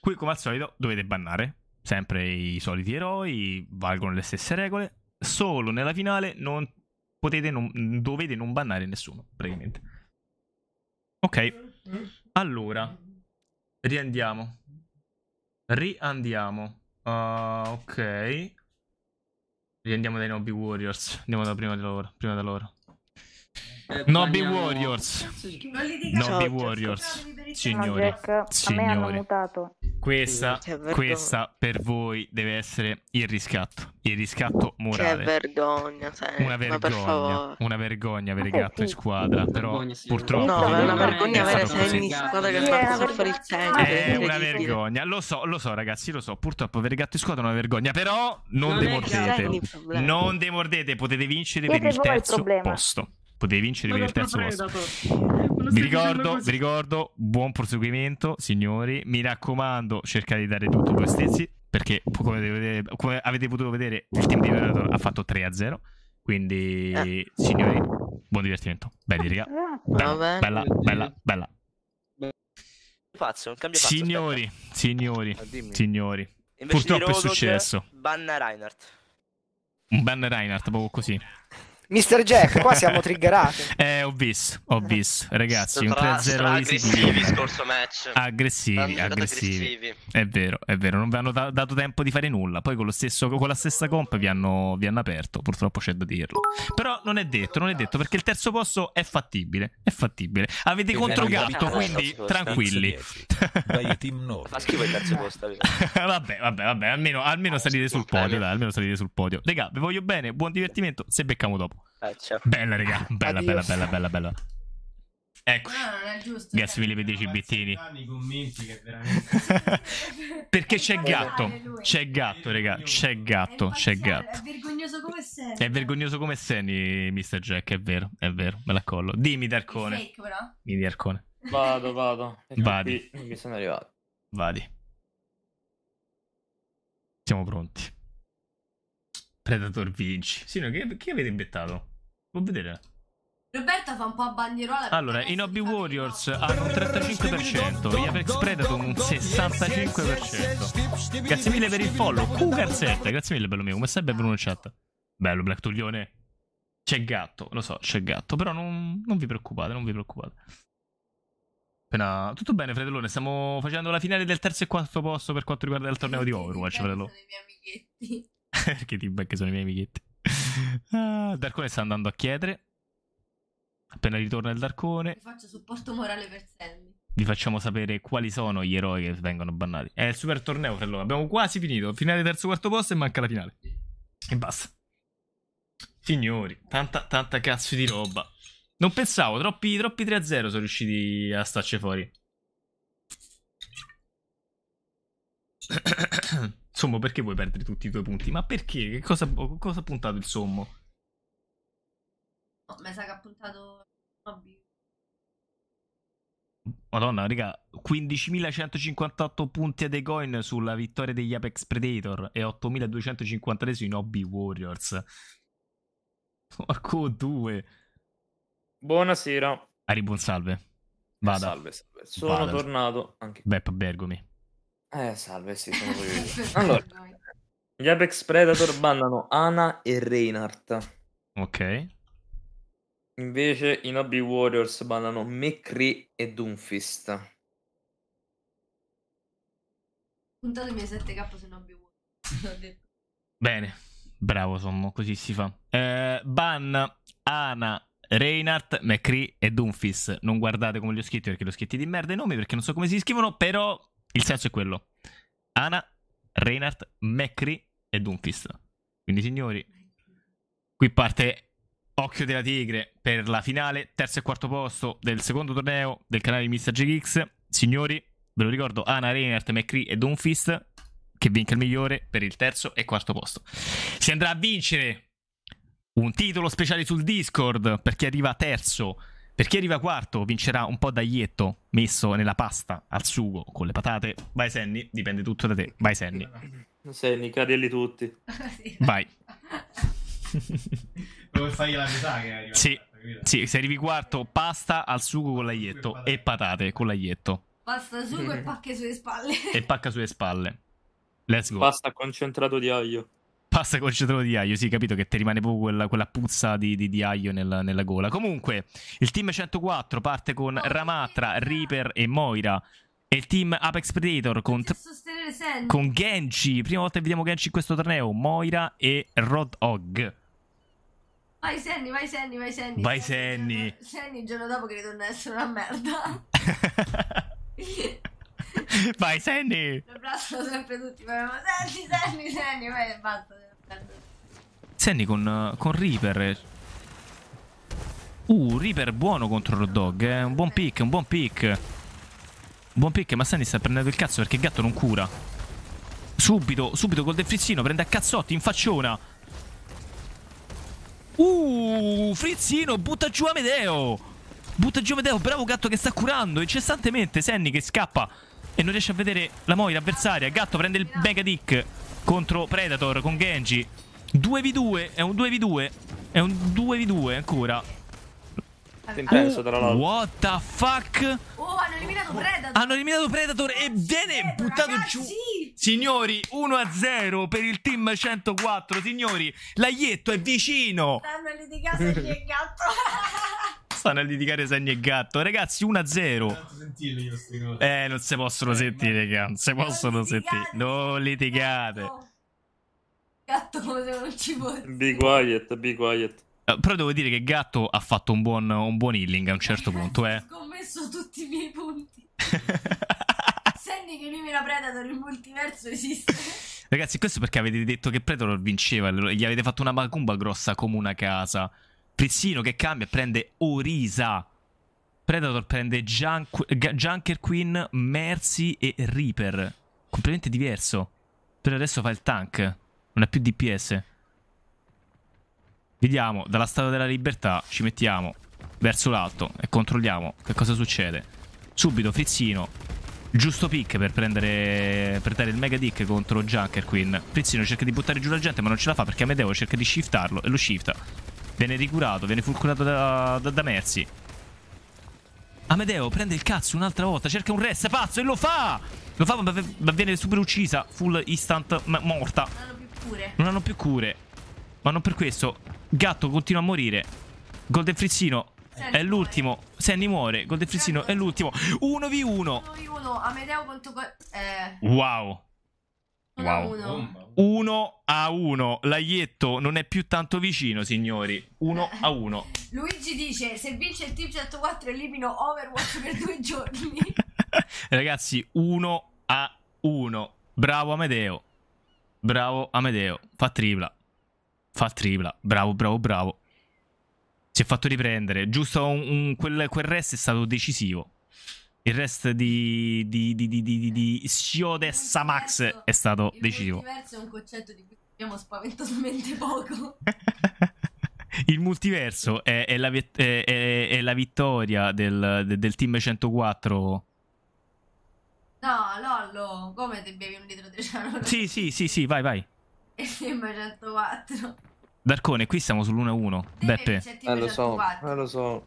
[SPEAKER 1] Qui, come al solito, dovete bannare. Sempre i soliti eroi, valgono le stesse regole. Solo nella finale non potete non, dovete non bannare nessuno, praticamente. Ok, allora, riandiamo. Riandiamo. Uh, ok. Riandiamo dai Nobby Warriors. Andiamo da prima di loro. Prima da loro. Eh, Nobby Warriors. Nobby Warriors. Signori, Jack, signori. Questa, cioè, questa per voi deve essere il riscatto. Il riscatto cioè, morale. Che
[SPEAKER 3] vergogna, sai. Una vergogna.
[SPEAKER 1] Una vergogna avere eh, gatto in squadra. Però vergogna, purtroppo. No, è una vergogna avere Sammy in squadra che ha fatto soffrire
[SPEAKER 2] il tempo. È una vergogna.
[SPEAKER 1] Lo so, lo so, ragazzi, lo so. Purtroppo avere gatto in squadra è una vergogna. Però non, non demordete. Non demordete, potete vincere Siete per il terzo il posto potevi vincere per il terzo posto.
[SPEAKER 2] Vi eh, ricordo, vi
[SPEAKER 1] ricordo, buon proseguimento, signori. Mi raccomando, cercate di dare tutto voi stessi. Perché, come, vedere, come avete potuto vedere, il team di Predator ha fatto 3 a 0. Quindi, eh. signori, buon divertimento. Belli, raga. Bella, bella, bella, bella. Pazzo, non cambia pazzo, signori, aspetta. signori, ah, signori. Invece Purtroppo è successo.
[SPEAKER 2] Banna Reinhardt.
[SPEAKER 1] Un ban Reinhardt, proprio così.
[SPEAKER 2] Mister Jack, qua siamo triggerati.
[SPEAKER 1] eh, ho visto, ho visto. Ragazzi, un 3-0 aggressivi team. scorso match. Aggressivi, aggressivi. È vero, è vero, non vi hanno da- dato tempo di fare nulla. Poi con, stesso, con la stessa comp vi hanno, vi hanno, aperto, purtroppo c'è da dirlo. Però non è detto, non è detto, perché il terzo posto è fattibile, è fattibile. Avete controgatto, quindi tranquilli. Dai, team 9. Ma scrivo il terzo posto. vabbè, vabbè, vabbè, almeno, almeno salite sul podio, dai, almeno salite sul podio. Regà, vi voglio bene, buon divertimento, se beccamo dopo. Bella, raga. Bella, bella, bella, bella, bella, Ecco. Ah, Grazie mille per bittini. Perché c'è gatto. C'è gatto, raga. C'è gatto. C'è gatto. È vergognoso come Sani. È Mr. Jack. È vero, è vero. Me la collo. Dimmi, Darcone. Dimmi, Darcone.
[SPEAKER 4] Vado, vado. Vadi.
[SPEAKER 1] Mi sono arrivato. Vadi. Siamo pronti. Predator vinci. Sì, no, chi, chi avete imbettato? Vuoi vedere?
[SPEAKER 3] Roberta fa un po' a bandierola.
[SPEAKER 1] Allora, i Nobby Warriors hanno un 35%, gli Apex Predator un 65%. Grazie mille per il follow. Q grazie mille, bello mio. Come stai? Benvenuto in chat. Bello, Black Tuglione. C'è gatto, lo so, c'è gatto, però non, non, vi preoccupate, non vi preoccupate. Appena... Tutto bene, fratellone, stiamo facendo la finale del terzo e quarto posto per quanto riguarda il torneo di Overwatch, fratello. Perché ti becchi sono i miei amichetti ah, Darkone sta andando a chiedere. Appena ritorna il Darkone. Vi
[SPEAKER 3] faccio supporto morale per Sammy.
[SPEAKER 1] Vi facciamo sapere quali sono gli eroi che vengono bannati. È il super torneo, fratello. Abbiamo quasi finito. Finale terzo quarto posto e manca la finale. E basta. Signori, tanta, tanta cazzo di roba. Non pensavo, troppi, troppi 3-0 sono riusciti a starci fuori. Ecco. Sommo, perché vuoi perdere tutti i tuoi punti? Ma perché? Che cosa, cosa ha puntato il sommo?
[SPEAKER 3] No, mi sa che ha puntato
[SPEAKER 1] Madonna, raga, 15.158 punti ad Ecoin sulla vittoria degli Apex Predator e 8.253 sui Nobby Warriors. Porco 2.
[SPEAKER 4] Buonasera.
[SPEAKER 1] Ari, buon salve. Vada. Salve, salve. Sono Vada.
[SPEAKER 4] tornato. Anche.
[SPEAKER 1] Beppa Bergomi.
[SPEAKER 4] Eh, salve, sì, sono proprio io. Allora, gli Apex Predator bannano Ana e Reinhardt. Ok. Invece i Nobby Warriors bannano McCree e Doomfist.
[SPEAKER 3] Puntato i 7k su Nobby Warriors.
[SPEAKER 1] Bene, bravo, sommo, così si fa. Eh, ban Ana Reinhardt, McCree e Doomfist. Non guardate come li ho scritti perché li ho scritti di merda i nomi perché non so come si scrivono, però il senso è quello. Ana, Reinhardt, Mekri e Dunfist. Quindi signori, qui parte Occhio della Tigre per la finale, terzo e quarto posto del secondo torneo del canale di Mr. GX. Signori, ve lo ricordo, Ana, Reinhardt, McCree e Dunfist che vinca il migliore per il terzo e quarto posto. Si andrà a vincere un titolo speciale sul Discord per chi arriva terzo per chi arriva quarto vincerà un po' d'aglietto messo nella pasta, al sugo, con le patate. Vai Senni, dipende tutto da te. Vai Senni.
[SPEAKER 4] Senni, cadelli tutti.
[SPEAKER 1] Vai. Dove fai la metà che arriva. Sì. sì, se arrivi quarto, pasta al sugo con l'aglietto e, e patate con l'aglietto.
[SPEAKER 3] Pasta al sugo e pacche sulle spalle.
[SPEAKER 1] E pacca sulle spalle. Let's go. Pasta
[SPEAKER 4] concentrato di aglio
[SPEAKER 1] pasta il cetriolo di aglio, sì, capito che ti rimane proprio quella, quella puzza di, di, di aglio nella, nella, gola. Comunque, il team 104 parte con Ramatra, Reaper e Moira. E il team Apex Predator con, con Genji. Prima volta che vediamo Genji in questo torneo. Moira e Rod Hog.
[SPEAKER 3] Vai Senni, vai Senni, vai Senni.
[SPEAKER 1] Vai Senni.
[SPEAKER 3] Senni il giorno dopo che ritorna a essere una merda.
[SPEAKER 1] vai Senni.
[SPEAKER 3] L'abbraccio sempre tutti. Senni, Senni, Senni, vai e basta.
[SPEAKER 1] Senni con, con Reaper. Uh, Reaper buono contro Road Dog. Eh. Un buon pick, un buon pick. Un buon pick, ma Senni sta prendendo il cazzo perché il gatto non cura. Subito, subito col defrizzino prende a cazzotti in facciona. Uh, Frizzino, butta giù Amedeo. Butta giù Amedeo, bravo gatto che sta curando incessantemente. Senni che scappa e non riesce a vedere la Moira avversaria. Gatto prende il mega dick contro Predator con Genji. 2v2, è un 2v2. È un 2v2 ancora.
[SPEAKER 3] Intenso, tra l'altro.
[SPEAKER 1] What the fuck?
[SPEAKER 3] Oh, hanno eliminato Predator. Hanno
[SPEAKER 1] eliminato Predator e viene buttato ragazzi. giù. Signori, 1-0 per il team 104. Signori, l'aglietto è vicino. Stanno
[SPEAKER 3] a litigare segni e gatto.
[SPEAKER 1] Stanno a litigare segni e gatto. Ragazzi, 1-0. Eh, non si possono eh, sentire, raga. Non si possono sentire. Non litigate.
[SPEAKER 3] Gatto se non ci vuole.
[SPEAKER 1] Be
[SPEAKER 4] quiet, be quiet.
[SPEAKER 1] Eh, però devo dire che Gatto ha fatto un buon, un buon healing a un certo eh, punto, eh. Ho
[SPEAKER 3] scommesso tutti i miei punti. Senti che lui Nimera Predator il multiverso esiste.
[SPEAKER 1] Ragazzi, questo perché avete detto che Predator vinceva, gli avete fatto una macumba grossa come una casa. Prizzino che cambia prende Orisa. Predator prende Junk- Junker Queen, Mercy e Reaper. Completamente diverso. Per adesso fa il tank. Non è più DPS. Vediamo, dalla strada della Libertà ci mettiamo verso l'alto e controlliamo che cosa succede. Subito, Frizzino. Giusto pick per prendere, per dare il mega dick contro Junker Queen. Frizzino cerca di buttare giù la gente ma non ce la fa perché Amedeo cerca di shiftarlo e lo shifta. Viene ricurato, viene fulcurato da, da, da Mercy. Amedeo prende il cazzo un'altra volta, cerca un rest, pazzo, e lo fa! Lo fa, ma viene super uccisa, full instant morta cure. Non hanno più cure. Ma non per questo. Gatto continua a morire. Golden Frizzino è l'ultimo. Sandy muore. Golden Frizzino è l'ultimo. 1v1. 1v1.
[SPEAKER 3] Amedeo contro... Eh.
[SPEAKER 1] Wow. Wow. 1 a 1. Laietto non è più tanto vicino, signori. 1 a 1.
[SPEAKER 3] Luigi dice: Se vince il Team 104, elimino Overwatch per due giorni.
[SPEAKER 1] Ragazzi, 1 a 1. Bravo Amedeo. Bravo Amedeo. Fa tripla. Fa tripla. Bravo, bravo, bravo. Si è fatto riprendere. Giusto un, un, quel, quel rest è stato decisivo. Il rest di, di, di, di, di, di Siodessa Max è stato decisivo. Il
[SPEAKER 3] multiverso è un concetto di cui abbiamo spaventosamente poco.
[SPEAKER 1] il multiverso è, è, la, è, è, la, vittoria del, del, del team 104
[SPEAKER 3] No, Lollo, come ti bevi un litro di cianuro? Sì,
[SPEAKER 1] sì, sì, sì, vai, vai.
[SPEAKER 3] E sembra 104.
[SPEAKER 1] Darcone, qui siamo sull'1-1. Eh, Beppe.
[SPEAKER 3] Eh, lo so, eh,
[SPEAKER 4] lo so.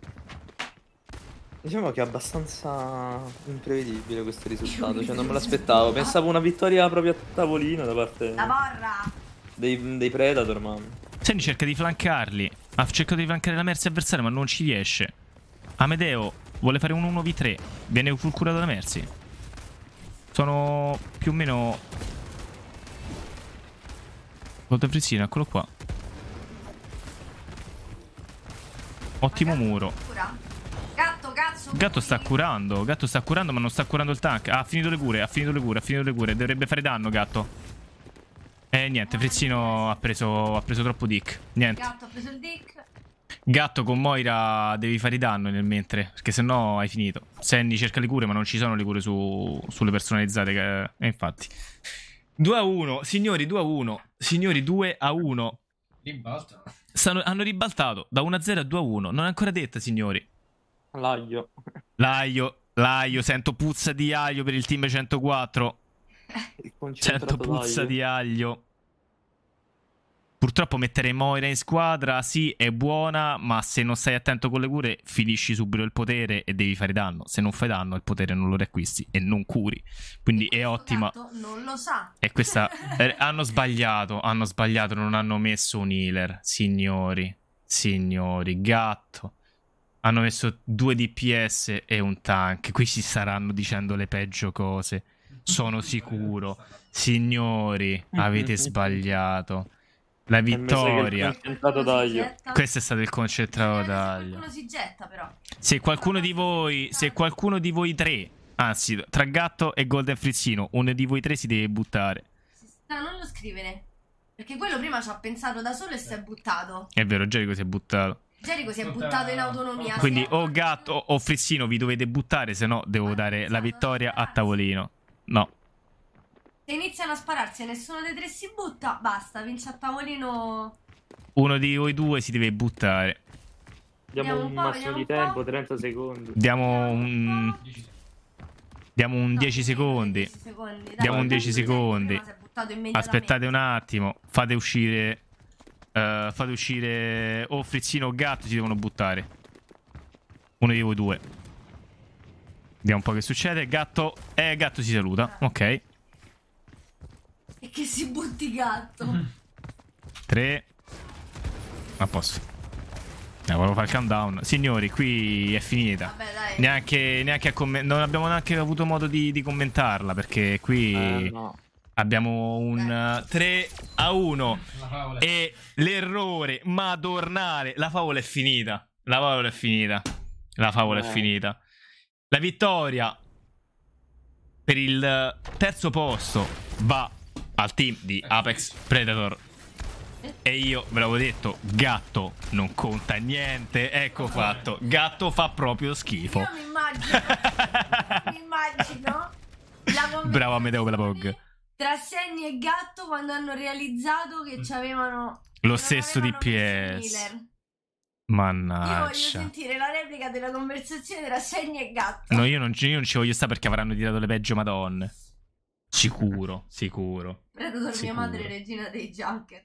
[SPEAKER 4] Diciamo che è abbastanza imprevedibile questo risultato, cioè non me l'aspettavo. Pensavo una vittoria proprio a tavolino da parte... La
[SPEAKER 3] borra!
[SPEAKER 4] Dei, dei Predator, ma...
[SPEAKER 1] Sandy cerca di flancarli. Ha cercato di flancare la Mercy avversaria, ma non ci riesce. Amedeo vuole fare un 1v3. Viene fulcurato da Mercy. Sono più o meno... Golden Frizzina, eccolo qua. Ottimo muro.
[SPEAKER 3] Gatto, cazzo, gatto sta
[SPEAKER 1] curando, gatto sta curando ma non sta curando il tank. Ha finito le cure, ha finito le cure, ha finito le cure. Dovrebbe fare danno, gatto. E eh, niente, Frizzino ha preso, ha preso troppo dick. Niente.
[SPEAKER 3] Gatto ha preso il dick.
[SPEAKER 1] Gatto con Moira devi fare i danni nel mentre, perché sennò hai finito. Sandy cerca le cure, ma non ci sono le cure su, sulle personalizzate. Che, eh, infatti. 2 a 1, signori 2 a 1, signori 2 a 1. Ribaltano. Stanno, hanno ribaltato da 1 a 0 a 2 a 1. Non è ancora detta, signori. L'aglio. L'aglio, l'aglio, sento puzza di aglio per il team 104.
[SPEAKER 4] Sento puzza d'aglio. di
[SPEAKER 1] aglio. Purtroppo mettere Moira in squadra, sì, è buona, ma se non stai attento con le cure, finisci subito il potere e devi fare danno. Se non fai danno, il potere non lo riacquisti e non curi. Quindi è ottima.
[SPEAKER 3] Non lo sa.
[SPEAKER 1] E questa... eh, hanno sbagliato, hanno sbagliato, non hanno messo un healer. Signori, signori, gatto. Hanno messo due DPS e un tank. Qui si staranno dicendo le peggio cose. Sono sicuro. Signori, avete sbagliato. La vittoria. Questo è stato il concentrato d'aglio. Qualcuno
[SPEAKER 3] si getta però.
[SPEAKER 1] Se qualcuno di voi, se qualcuno di voi tre, anzi tra Gatto e Golden Frizzino, uno di voi tre si deve buttare.
[SPEAKER 3] No, non lo scrivere. Perché quello prima ci ha pensato da solo e si è buttato.
[SPEAKER 1] È vero, Gerico si è buttato.
[SPEAKER 3] Gerico si è buttato in autonomia. Quindi
[SPEAKER 1] o Gatto o Frizzino vi dovete buttare, se no devo dare la vittoria a tavolino. No.
[SPEAKER 3] Se iniziano a spararsi e nessuno dei tre si butta, basta, vince a tavolino...
[SPEAKER 1] Uno di voi due si deve buttare. Diamo un, un
[SPEAKER 3] massimo di
[SPEAKER 4] tempo, 30 secondi.
[SPEAKER 1] Diamo un... Diamo un no, 10 secondi.
[SPEAKER 3] secondi. Diamo un 10
[SPEAKER 1] secondi. Aspettate un attimo. Fate uscire... Uh, fate uscire... O Frizzino o Gatto si devono buttare. Uno di voi due. Vediamo un po' che succede. Gatto... Eh, Gatto si saluta. Ah. Ok
[SPEAKER 3] che si butti gatto.
[SPEAKER 1] 3 mm-hmm. A posto. Eh, volevo fare il countdown. Signori, qui è finita. Vabbè, dai. Neanche, neanche non abbiamo neanche avuto modo di, di commentarla perché qui... Eh, no. Abbiamo un uh, 3 a 1 e l'errore madornale. La favola è finita. La favola è finita. La favola eh. è finita. La vittoria per il terzo posto va al team di Apex Predator. E io ve l'avevo detto, gatto non conta niente, ecco fatto, gatto fa proprio schifo. Io
[SPEAKER 3] mi immagino, mi immagino la Brava
[SPEAKER 1] Amedeo per la POG.
[SPEAKER 3] Tra Senni e Gatto quando hanno realizzato che ci avevano...
[SPEAKER 1] Lo stesso DPS. Mannaggia. Io voglio sentire
[SPEAKER 3] la replica della conversazione tra Senni e Gatto.
[SPEAKER 1] No, io non, io non ci voglio stare perché avranno tirato le peggio madonne. Sicuro, sicuro.
[SPEAKER 3] Prendo mia madre regina dei Junker.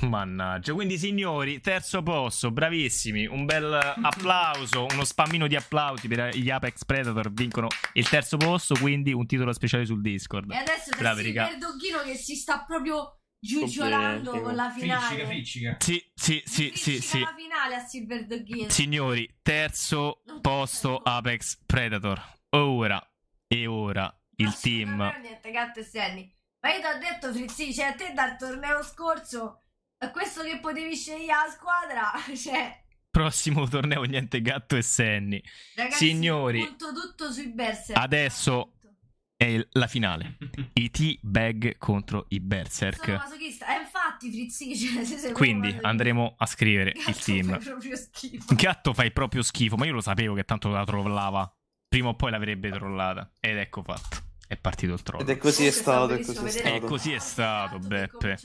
[SPEAKER 1] Mannaggia, quindi signori, terzo posto, bravissimi, un bel applauso, uno spammino di applausi per gli Apex Predator, vincono il terzo posto, quindi un titolo speciale sul Discord. E adesso Bravi, sì, per
[SPEAKER 3] Dogghino che si sta proprio giugiolando con la finale. Friccica,
[SPEAKER 1] friccica. Sì, sì, sì, sì, sì. la
[SPEAKER 3] finale a Silver Dogghino.
[SPEAKER 1] Signori, terzo posto Apex Predator. Ora e ora il team...
[SPEAKER 3] Niente, gatto e Senni. Ma io ti ho detto, Frizzi, cioè, a te dal torneo scorso, a questo che potevi scegliere la squadra, cioè...
[SPEAKER 1] Prossimo torneo, niente gatto e senni. Ragazzi, Signori, tutto,
[SPEAKER 3] tutto sui berserk.
[SPEAKER 1] Adesso è la finale. I T-Bag contro i Berserk. Sono
[SPEAKER 3] masochista. Eh, infatti, Frizzi, cioè, se Quindi
[SPEAKER 1] andremo a scrivere Gatto il team. Fai proprio schifo. Gatto fai proprio schifo, ma io lo sapevo che tanto la trollava. Prima o poi l'avrebbe trollata. Ed ecco fatto. È partito il troll. Ed è così è stato. È così è stato. È così è stato, Beppe.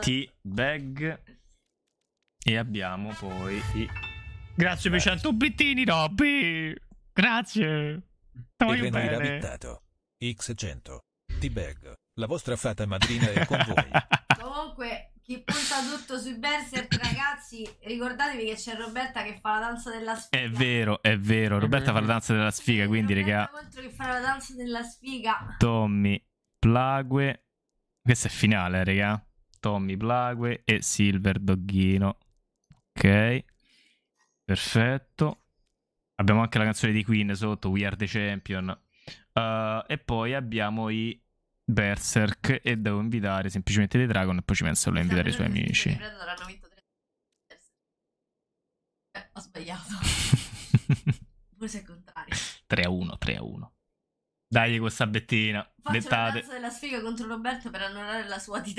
[SPEAKER 1] T-bag. E abbiamo poi i... Grazie per 100 bittini, Robby. Grazie. Ti voglio bene. X100. T-bag. La vostra fata madrina è con voi.
[SPEAKER 3] Chi punta tutto sui Berserk, ragazzi, ricordatevi che c'è Roberta che fa la danza della
[SPEAKER 1] sfiga. È vero, è vero. Roberta fa la danza della sfiga, e quindi, Roberta raga.
[SPEAKER 3] Oltre che fare la danza della sfiga.
[SPEAKER 1] Tommy, Plague. Questo è finale, raga. Tommy, Plague e Silver Dogghino. Ok. Perfetto. Abbiamo anche la canzone di Queen sotto, We Are The Champion. Uh, e poi abbiamo i Berserk e devo invitare semplicemente dei Dragon e poi ci penso a invitare i suoi amici. eh,
[SPEAKER 3] ho sbagliato. Forse è il contrario.
[SPEAKER 1] 3 a 1, 3 a 1. Dagli questa bettina. Faccio Dettate. la danza
[SPEAKER 3] della sfiga contro Roberto per annullare la sua di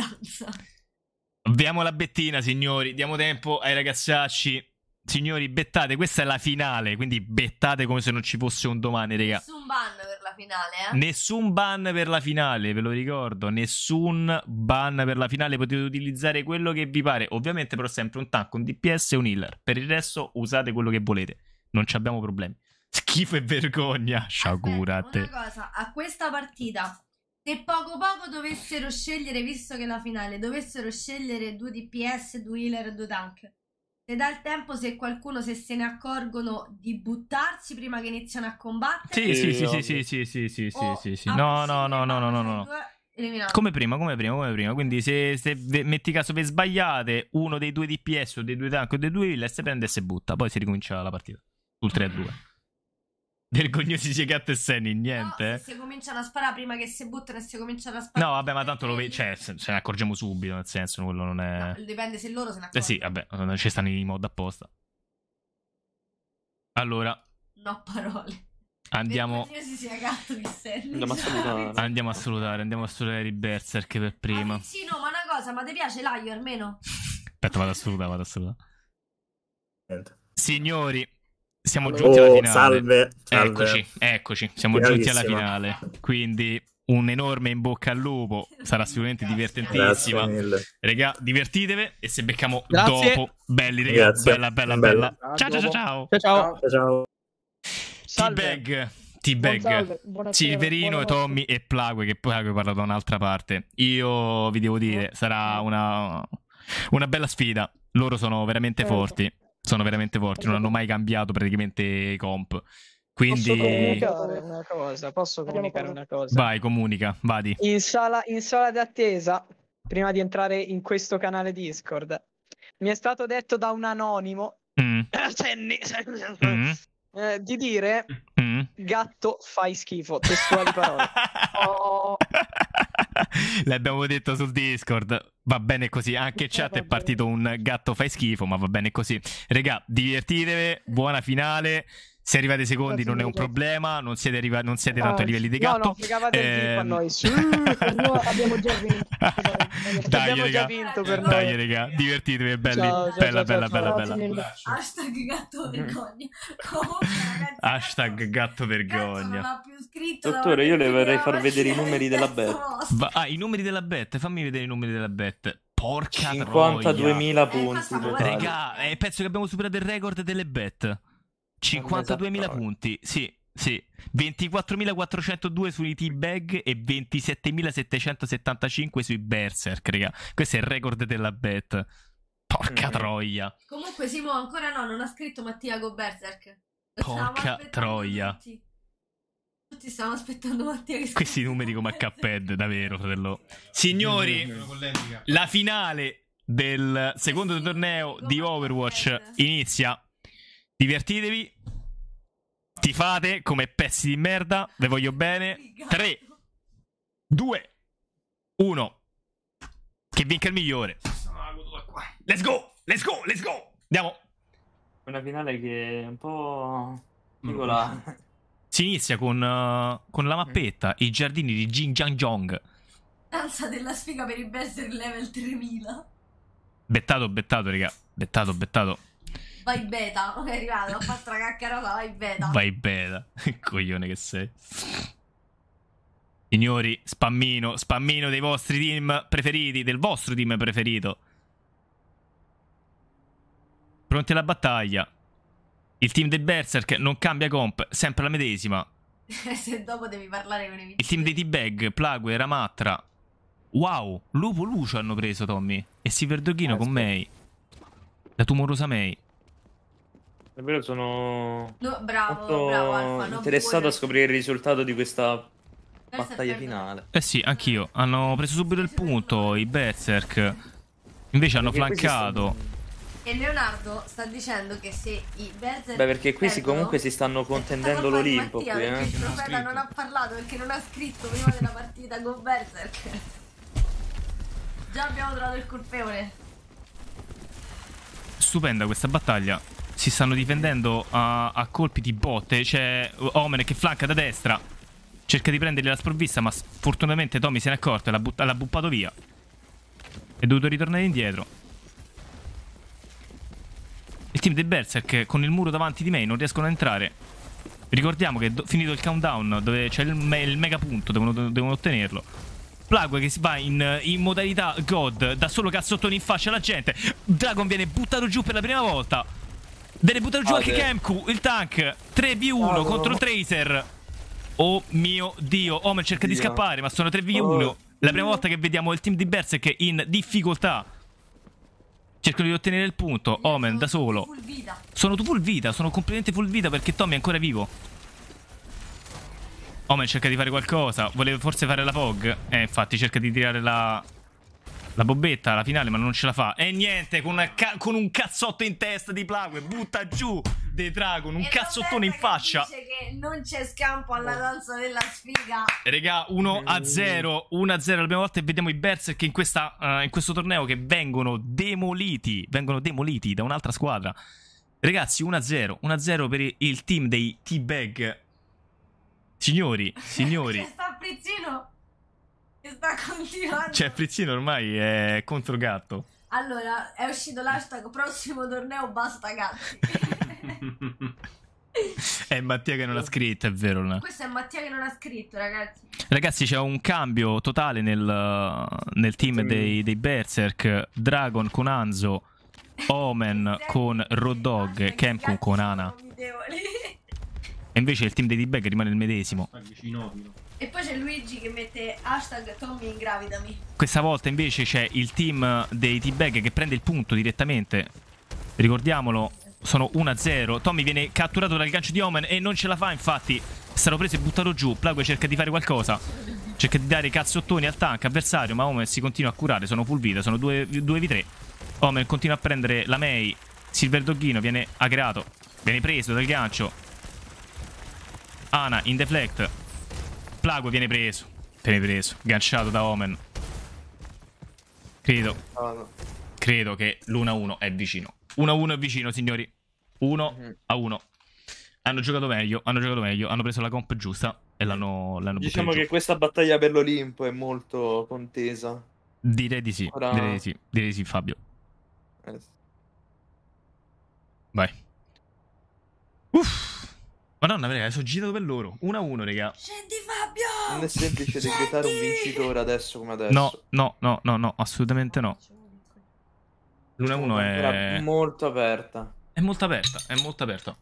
[SPEAKER 1] Abbiamo la bettina, signori. Diamo tempo ai ragazzacci. Signori, bettate, questa è la finale, quindi bettate come se non ci fosse un domani, raga. Nessun
[SPEAKER 3] ban per la finale, eh?
[SPEAKER 1] Nessun ban per la finale, ve lo ricordo, nessun ban per la finale, potete utilizzare quello che vi pare, ovviamente però sempre un tank, un DPS e un healer. Per il resto usate quello che volete, non ci abbiamo problemi. Schifo e vergogna, sciagurate. Aspetta,
[SPEAKER 3] una cosa, a questa partita se poco poco dovessero scegliere, visto che è la finale, dovessero scegliere due DPS, due healer e due tank ne dà il tempo se qualcuno, se se ne accorgono, di buttarsi prima che iniziano a combattere. Sì, sì, sì, sì, sì,
[SPEAKER 1] sì, sì, sì, sì, sì. No, no, no, no, no, no, no. Come prima, come prima, come prima. Quindi se, se metti caso che sbagliate uno dei due DPS o dei due tank o dei due heal, se prende e se butta. Poi si ricomincia la partita. Sul 3 2. Vergognosi Segat e Senni, niente. No, se
[SPEAKER 3] eh? si cominciano a sparare prima che si buttano e si cominciano a
[SPEAKER 1] sparare. No, vabbè, ma tanto lo vedi. Cioè, se, se, ne accorgiamo subito, nel senso, quello non è. No,
[SPEAKER 3] dipende se loro se ne accorgono.
[SPEAKER 1] Eh sì, vabbè, ci stanno i mod apposta. Allora.
[SPEAKER 3] No parole. Andiamo. Cioè, andiamo a salutare.
[SPEAKER 1] Andiamo a salutare, andiamo a salutare i Berserk per ah, prima. sì,
[SPEAKER 3] no, ma una cosa, ma ti piace l'aglio almeno?
[SPEAKER 1] Aspetta, vado a salutare, vado a salutare. Signori siamo oh, giunti oh, alla finale. Salve, salve. Eccoci, eccoci, siamo Bravissimo. giunti alla finale. Quindi un enorme in bocca al lupo, sarà sicuramente divertentissima. Regà, divertitevi e se becchiamo Grazie. dopo, belli regà, bella bella bella. bella. Ciao, ciao, ciao ciao ciao. Ciao ciao. T-Bag. T-Bag, Silverino, Tommy e Plague, che Plague parla da un'altra parte. Io vi devo dire, sarà una, una bella sfida. Loro sono veramente certo. forti sono veramente forti, non hanno mai cambiato praticamente i comp. Quindi... Posso comunicare
[SPEAKER 2] una cosa, posso comunicare una cosa. Vai,
[SPEAKER 1] comunica, vadi.
[SPEAKER 2] In sala, in sala d'attesa, prima di entrare in questo canale Discord, mi è stato detto da un anonimo, mm. mm. Eh, di dire mm. gatto fai schifo, testuali parole. oh.
[SPEAKER 1] L'abbiamo detto sul Discord. Va bene così, anche in chat è partito un gatto fai schifo, ma va bene così. Regà, divertitevi, buona finale. Se arrivate ai secondi non è un problema, non siete, arriva- non siete tanto ah, eh, ai livelli di gatto. No, no, eh... a noi. Sì,
[SPEAKER 2] noi abbiamo
[SPEAKER 1] Dai, abbiamo già vinto per noi. Dai, raga, divertitevi, belli. Ciao, ciao, bella, ciao, bella, bella, bella,
[SPEAKER 3] bella. Hashtag gatto mm. vergogna.
[SPEAKER 1] Hashtag gatto vergogna. Dottore, io le vorrei far vedere i numeri della bet. Ah, i numeri della bet, fammi vedere i numeri della bet. Porca 52.000 punti. Eh, raga, eh, penso che abbiamo superato il record delle bet. 52.000 esatto. punti, sì, sì. 24.402 sui T-Bag e 27.775 sui Berserk, raga. Questo è il record della bet. Porca mm. troia.
[SPEAKER 3] Comunque Simo ancora no, non ha scritto Mattia Go Berserk. Porca
[SPEAKER 1] troia.
[SPEAKER 3] Tutti. tutti stavamo aspettando Mattia che
[SPEAKER 1] Questi numeri come a Cuphead, davvero, fratello. Signori, la finale del secondo torneo di Overwatch inizia Divertitevi. Tifate come pezzi di merda. Ve voglio bene. 3, 2, 1. Che vinca il migliore. Let's go, let's go, let's go. Andiamo.
[SPEAKER 4] Una finale che è un po'... Nicola. Mm.
[SPEAKER 1] Si inizia con, uh, con la mappetta, i giardini di Jong.
[SPEAKER 3] Alza della sfiga per il best level 3000.
[SPEAKER 1] Bettato, bettato, raga. Bettato, bettato.
[SPEAKER 3] Vai beta, è arrivato, ho fatto la caccarola, vai beta.
[SPEAKER 1] Vai beta, coglione che sei. Signori, spammino, spammino dei vostri team preferiti, del vostro team preferito. Pronti alla battaglia. Il team dei Berserk non cambia comp, sempre la medesima.
[SPEAKER 3] Se dopo devi parlare con i vicini.
[SPEAKER 1] Il team dei T-Bag, Plague, Ramatra. Wow, Lupo Lucio hanno preso, Tommy. E Silverdoghino ah, con May. La tumorosa May.
[SPEAKER 4] Davvero sono no, bravo, bravo, Alfa, interessato vuole... a scoprire il risultato di questa Berserk battaglia finale.
[SPEAKER 1] Eh sì, anch'io. Hanno preso subito il punto i Berserk. Invece hanno perché flancato.
[SPEAKER 3] Si... E Leonardo sta dicendo che se i Berserk. Beh, perché qui si comunque si
[SPEAKER 1] stanno contendendo l'Olimpo. Qui, eh? Il profeta
[SPEAKER 3] non ha parlato perché non ha scritto prima della partita con Berserk. Già abbiamo trovato il colpevole.
[SPEAKER 1] Stupenda questa battaglia si stanno difendendo a, a colpi di botte. C'è Omen che flanca da destra. Cerca di prendergli la sprovvista, ma fortunatamente Tommy se n'è accorto e l'ha, but- l'ha buppato via. È dovuto ritornare indietro. Il team dei Berserk con il muro davanti di me non riescono a entrare. Ricordiamo che do- finito il countdown, dove c'è il, me- il mega punto, devono, devono ottenerlo. Plague che si va in, in, modalità God, da solo cazzottoni in faccia alla gente. Dragon viene buttato giù per la prima volta. Deve buttare giù ah, anche Kemku, il tank 3v1 ah, contro il Tracer. Oh mio dio, Omer cerca dio. di scappare, ma sono 3v1. Oh, La prima volta che vediamo il team di Berserk in difficoltà. Cercano di ottenere il punto. Omen da solo. Sono tu full vita, sono completamente full vita perché Tommy è ancora vivo. Omen cerca di fare qualcosa. Voleva forse fare la fog Eh, infatti, cerca di tirare la, la bobetta alla finale, ma non ce la fa. E niente, con, con un cazzotto in testa di Plague, butta giù The Dragon, un e cazzottone in faccia. Dice
[SPEAKER 3] che non c'è scampo alla oh. danza della sfiga.
[SPEAKER 1] Regà, 1 a 0, 1 a 0 la prima volta e vediamo i Berserk in, questa, uh, in questo torneo che vengono demoliti, vengono demoliti da un'altra squadra. Ragazzi, 1 a 0, 1 a 0 per il team dei T-Bag. Signori, signori. C'è
[SPEAKER 3] sta Prizzino che sta continuando.
[SPEAKER 1] Cioè, Frizzino ormai è contro gatto.
[SPEAKER 3] Allora, è uscito l'hashtag prossimo torneo basta gatti.
[SPEAKER 1] è Mattia che non ha scritto, è vero. No?
[SPEAKER 3] Questo è Mattia che non ha scritto, ragazzi.
[SPEAKER 1] Ragazzi, c'è un cambio totale nel, nel team dei, dei, Berserk. Dragon con Anzo, Omen con Road Dog, Kemku con Ana. E invece il team dei D-Bag rimane il medesimo.
[SPEAKER 3] E poi c'è Luigi che mette hashtag Tommy ingravidami.
[SPEAKER 1] Questa volta invece c'è il team dei T-Bag che prende il punto direttamente. Ricordiamolo, sono 1-0. Tommy viene catturato dal gancio di Omen e non ce la fa, infatti. Sarò preso e buttato giù. Plague cerca di fare qualcosa. Cerca di dare cazzottoni al tank avversario, ma Omen si continua a curare. Sono full vita, sono 2v3. Omen continua a prendere la Mei. Silver Dogghino viene aggrato. Viene preso dal gancio. Ana in deflect. Plago viene preso. Viene preso. Ganciato da Omen. Credo. Ah, Credo che l'1-1 è vicino. 1-1 è vicino, signori. 1 mhm. a 1. Hanno giocato meglio, hanno giocato meglio, hanno preso la comp giusta e l'hanno Diciamo che giù.
[SPEAKER 4] questa battaglia per l'Olimpo è molto contesa.
[SPEAKER 1] Direi di sì, Ora... direi di sì, direi di sì, Fabio. Eh Vai. Uff. Madonna, raga, sono girato per loro. 1 a 1, raga. Scendi, Fabio! Non
[SPEAKER 4] è semplice Scendi! decretare un vincitore adesso come adesso. No,
[SPEAKER 1] no, no, no, no assolutamente no. L'1 a 1 è. molto aperta. È molto aperta, è molto aperta.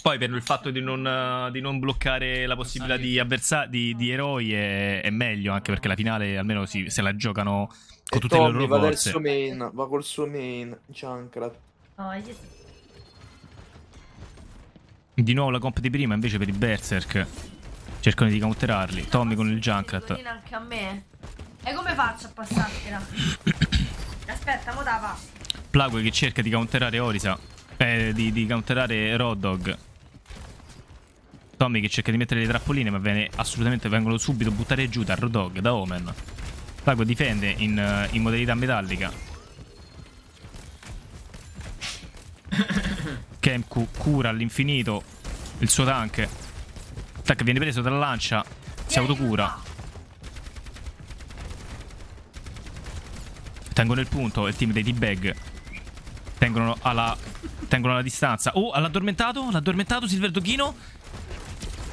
[SPEAKER 1] Poi per il fatto di non, di non bloccare la possibilità di, avversa- di, di eroi è, è, meglio, anche perché la finale almeno si, se la giocano con e tutte Tommy le loro va forze. Va col
[SPEAKER 4] suo main, va col suo main, Junkrat.
[SPEAKER 3] Oh, io...
[SPEAKER 1] Di nuovo la comp di prima invece per i Berserk. Cercano di counterarli. Tommy con il Junkrat.
[SPEAKER 3] anche a me. E come faccio a passartela? Aspetta, mo da dava.
[SPEAKER 1] Plague che cerca di counterare Orisa. Eh, di, di counterare Road Tommy che cerca di mettere le trappoline ma viene, assolutamente vengono subito buttare giù da Road da Omen. Plague difende in, in modalità metallica. Kemku cura all'infinito il suo tank. Tac, viene preso dalla lancia. Si autocura. Tengono il punto il team dei d bag Tengono alla... Tengono alla distanza. Oh, all'addormentato. L'addormentato, Silver Doghino.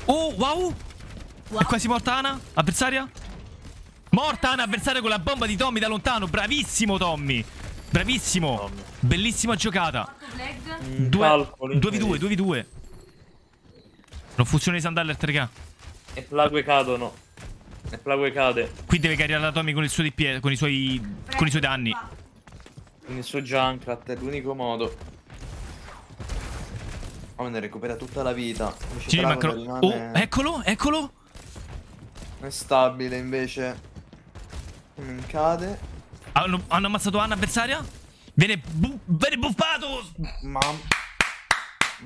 [SPEAKER 1] Oh, wow. È quasi morta Ana, avversaria. Morta Ana, avversaria con la bomba di Tommy da lontano. Bravissimo Tommy. Bravissimo. Bellissima giocata.
[SPEAKER 4] 2v2,
[SPEAKER 1] mm, 2v2. Non funziona i sandalert, raga.
[SPEAKER 4] E plague cadono. E plague cade.
[SPEAKER 1] Qui deve carriare la Tommy con il suo DPS, con i suoi, con i suoi danni.
[SPEAKER 4] Con il suo Junkrat, è l'unico modo. Oh, ne recupera tutta la vita. Invece Ci mancano... Rimane... Oh,
[SPEAKER 1] eccolo, eccolo.
[SPEAKER 4] È stabile, invece. Non cade.
[SPEAKER 1] Hanno, hanno ammazzato Anna avversaria? Viene, bu- viene buffato! Mamma.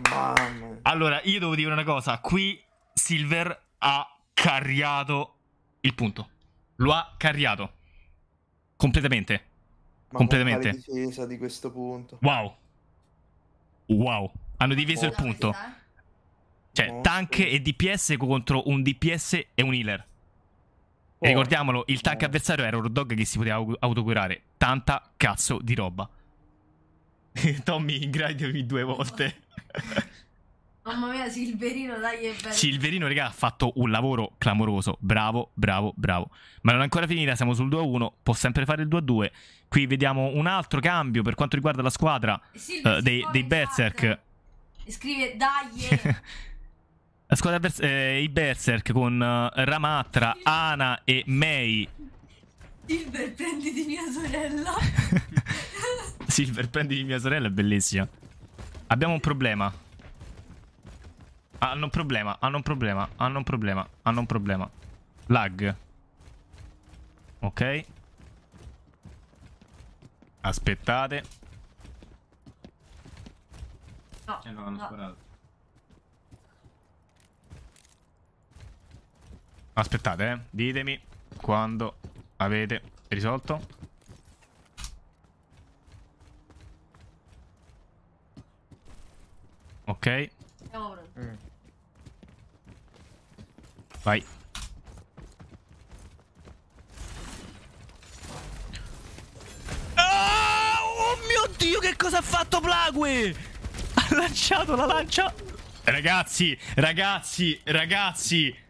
[SPEAKER 4] Mamma.
[SPEAKER 1] Allora, io devo dire una cosa. Qui Silver ha carriato il punto. Lo ha carriato. Completamente. Ma completamente. La
[SPEAKER 4] difesa di questo punto.
[SPEAKER 1] Wow. Wow. Hanno diviso il punto. Eh. Cioè, tank e DPS contro un DPS e un healer. E ricordiamolo, il tank avversario era un dog che si poteva autocurare. Tanta cazzo di roba. Tommy, ingraidiami due volte.
[SPEAKER 3] Mamma mia, Silverino, dai, è bello.
[SPEAKER 1] Silverino, raga, ha fatto un lavoro clamoroso. Bravo, bravo, bravo. Ma non è ancora finita, siamo sul 2-1. Può sempre fare il 2-2. Qui vediamo un altro cambio per quanto riguarda la squadra uh, dei, dei Berserk.
[SPEAKER 3] Scrive, dai. Eh.
[SPEAKER 1] La squadra bers eh, i Berserk con uh, Ramatra, Ana e Mei.
[SPEAKER 3] Silver, prendi di mia sorella.
[SPEAKER 1] Silver, prendi di mia sorella, è bellissima. Abbiamo un problema. Hanno un problema, hanno un problema, hanno un problema, hanno un problema. Lag. Ok. Aspettate. No, eh no, no. Aspettate, eh. Ditemi quando avete risolto. Ok. Mm. Vai. Ah, oh mio Dio, che cosa ha fatto Plague? Ha lanciato la lancia. Ragazzi, ragazzi, ragazzi.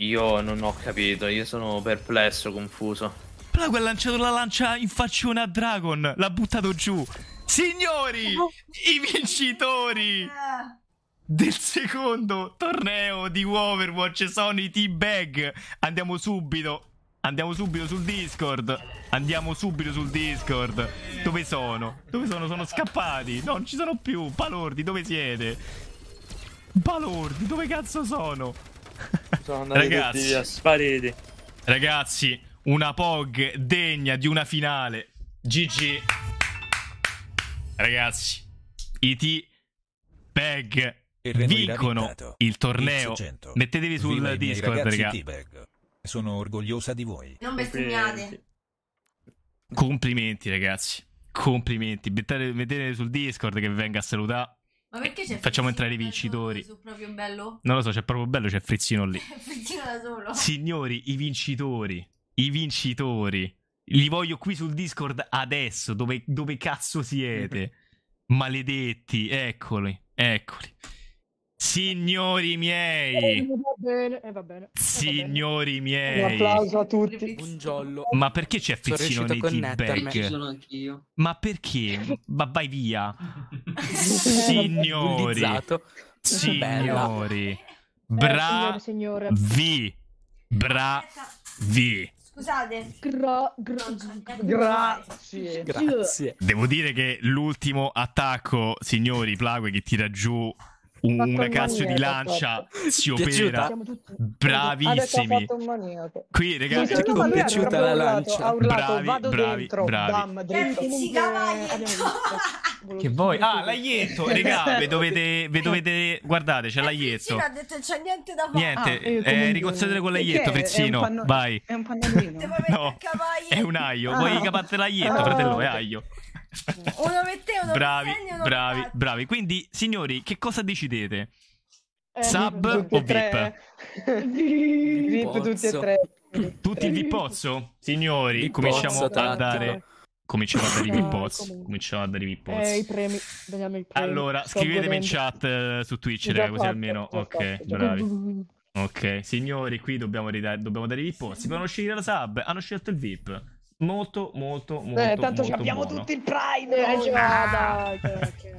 [SPEAKER 1] Io non ho capito,
[SPEAKER 4] io sono perplesso, confuso.
[SPEAKER 1] Plago ha lanciato la lancia in faccione a Dragon, l'ha buttato giù. Signori, ah. i vincitori del secondo torneo di Overwatch sono i T-Bag. Andiamo subito, andiamo subito sul Discord. Andiamo subito sul Discord. Dove sono? Dove sono? Sono scappati. No, non ci sono più. Palordi, dove siete? Palordi, dove cazzo sono? Sono Ragazzi. tutti via,
[SPEAKER 4] spariti.
[SPEAKER 1] Ragazzi, una POG degna di una finale. GG. Ragazzi, i T PEG vincono il torneo. Mettetevi sul Viva Discord, ragazzi. Sono orgogliosa di voi. Non bestemmiate. Complimenti, ragazzi. Complimenti. Mettete, mettete sul Discord che venga a salutare.
[SPEAKER 3] Ma perché c'è Facciamo
[SPEAKER 1] entrare i vincitori.
[SPEAKER 3] proprio bello?
[SPEAKER 1] Non lo so, c'è proprio bello, c'è Frizzino lì.
[SPEAKER 3] frizzino da solo.
[SPEAKER 1] Signori, i vincitori. I vincitori. Li voglio qui sul Discord adesso, dove, dove cazzo siete? Maledetti, eccoli, eccoli. Signori miei, eh,
[SPEAKER 2] va bene, eh, va bene, eh,
[SPEAKER 1] signori miei, un applauso
[SPEAKER 2] a tutti. Un giollo. Ma perché c'è Fizzino nei t
[SPEAKER 1] Ma perché? Ma vai via,
[SPEAKER 2] signori, signori,
[SPEAKER 1] eh, bra, vi, bra, vi.
[SPEAKER 3] Gra- gra- grazie.
[SPEAKER 1] Grazie. Devo dire che l'ultimo attacco, signori, Plague che tira giù un, un ragazzo di Lancia fatto. si opera, bravissimi. Qui ragazzi, mi sono piaciuta la Lancia. bravi, bravi, bravi. Bam, dritto. Che voi? Ah, l'aietto, regà, vedete dovete, guardate, c'è eh l'aietto. ha
[SPEAKER 3] c'è niente da fare. Niente, ah, eh, ricozzatelo con l'aietto, Frizzino,
[SPEAKER 1] panno... vai. È
[SPEAKER 2] un pannolino.
[SPEAKER 1] no, è un aglio, ah. vuoi capate l'aietto, fratello, è aglio. Ah
[SPEAKER 2] uno per te, uno bravi, per Senni, bravi, per
[SPEAKER 1] bravi. Quindi, signori, che cosa decidete?
[SPEAKER 3] Eh, Sub o VIP?
[SPEAKER 1] VIP tutti e tre. Tutti il Vippozzo? Signori, Vip cominciamo a tanto. dare... Cominciamo ad arrivare i eh, pozzi. Cominciamo a dare i pozzi. Eh, i premi. Vediamo i premi. Allora, scrivetemi in chat eh, su Twitch, raga, così almeno. Ok, fatto, bravi. Ok, signori, qui dobbiamo, ridare, dobbiamo dare i VIP. Possono uscire la sub. Hanno scelto il VIP molto molto molto eh, tanto molto abbiamo buono. tutti il
[SPEAKER 2] prime eh, cioè, ah. dai, che, che...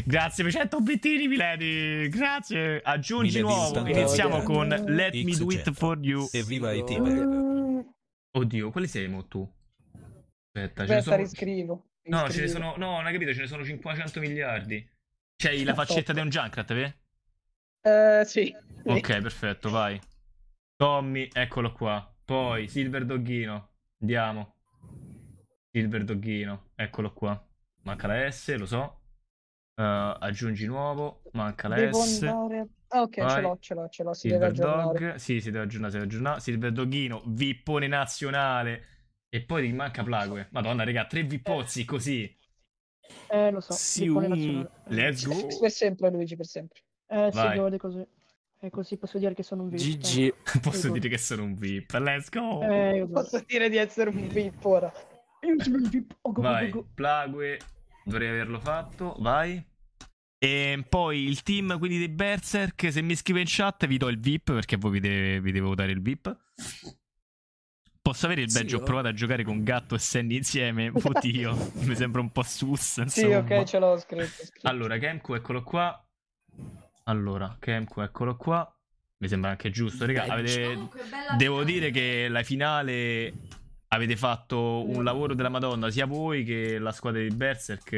[SPEAKER 1] grazie per 100 obiettivi Milady grazie aggiungi Milady nuovo Stanley. iniziamo con let X me do it for you evviva i team mm. oddio quali sei mo tu aspetta, aspetta sono... riscrivo no ce ne sono no non hai capito ce ne sono 500 miliardi c'hai la faccetta di un Junkrat vero?
[SPEAKER 2] Eh, sì. Ok,
[SPEAKER 1] perfetto, vai. Tommy, eccolo qua. Poi, Silver Dogghino. Andiamo. Il verdogghino, eccolo qua. Manca la S, lo so. Uh, aggiungi nuovo, manca la Devo S. Andare... Ah, ok, Vai. ce l'ho, ce l'ho, ce l'ho. Si Silver deve aggiornare. Dog. Sì, si deve aggiornare, si deve aggiornare. Silver Doghino, vippone nazionale. E poi gli manca Plague. Madonna, raga, tre vippozzi eh. così.
[SPEAKER 2] Eh, lo so. Sì, let's go. Per sempre, Luigi, per sempre. Eh, Vai. sì, devo dire così. E così posso dire che sono un VIP. GG, eh. posso dire
[SPEAKER 1] che sono un VIP. Let's go. Eh,
[SPEAKER 2] posso dire di essere un VIP ora. Io sono un VIP. Oh, go, Vai, go,
[SPEAKER 1] go. Plague. Dovrei averlo fatto. Vai. E ehm, poi il team quindi dei Berserk. Se mi scrive in chat, vi do il VIP perché voi vi, deve, vi devo dare il VIP. Posso avere il badge? Sì, Ho oh. provato a giocare con Gatto e Sandy insieme. Oddio, mi sembra un po' sus. Insomma. Sì, ok, ce l'ho scritto, scritto. Allora, Kenku, eccolo qua. Allora, Kemku, eccolo qua. Mi sembra anche giusto, raga. Avete... Comunque, Devo dire che la finale avete fatto un lavoro della Madonna, sia voi che la squadra di Berserk.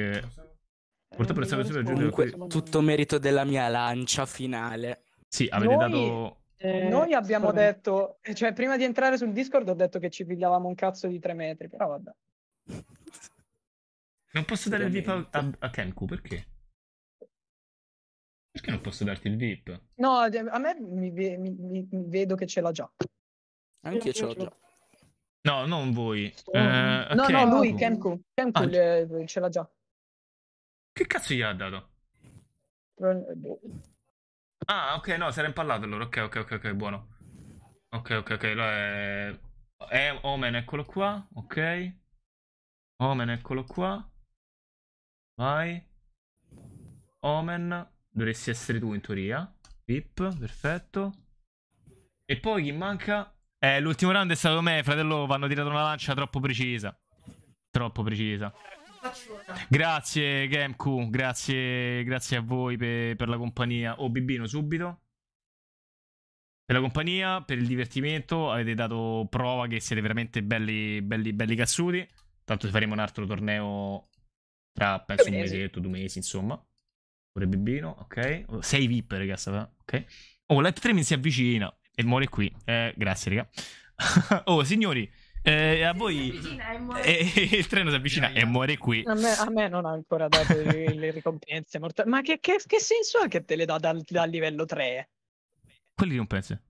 [SPEAKER 1] Purtroppo non sapete Comunque, tutto merito della mia lancia finale. Sì, avete Noi... dato
[SPEAKER 2] eh, eh Noi abbiamo detto, eh, cioè prima di entrare sul Discord ho detto che ci pigliavamo un cazzo di tre metri, però vabbè.
[SPEAKER 1] Non posso dare il VIP a, a, a Kenku, perché? Perché non posso darti il VIP?
[SPEAKER 2] No, a me mi, mi, mi, mi vedo che ce l'ha già. Anche io ce l'ho già.
[SPEAKER 1] No, non voi. Oh. Eh, no, no, lui, Kenku. Kenku
[SPEAKER 2] ah, ce l'ha già.
[SPEAKER 1] Che cazzo gli ha dato? Ah, ok, no, si era impallato allora. Ok, ok, ok, ok, buono. Ok, ok, ok. È... è... Omen, eccolo qua. Ok. Omen, eccolo qua. Vai. Omen. Dovresti essere tu in teoria. Vip, perfetto. E poi chi manca? Eh, l'ultimo round è stato me, fratello. Vanno tirato una lancia troppo precisa. Troppo precisa. Grazie GameQ, grazie, grazie a voi per, per la compagnia. oh, Bibino subito. Per la compagnia, per il divertimento, avete dato prova che siete veramente belli, belli, belli cazzuti. Tanto faremo un altro torneo tra penso un eh, mesetto, due mesi, insomma. Pure Bibino, ok. 6 VIP, ragazzi, ok. Oh, Light si avvicina e muore qui. Eh, grazie, raga. oh, signori, eh, a voi E eh, eh, eh, il treno si avvicina e muore qui. A me, a
[SPEAKER 2] me non ha ancora dato le, ricompense mortali. Ma che, che, che, senso ha che te le dà dal, dal livello 3?
[SPEAKER 1] Quelle ricompense?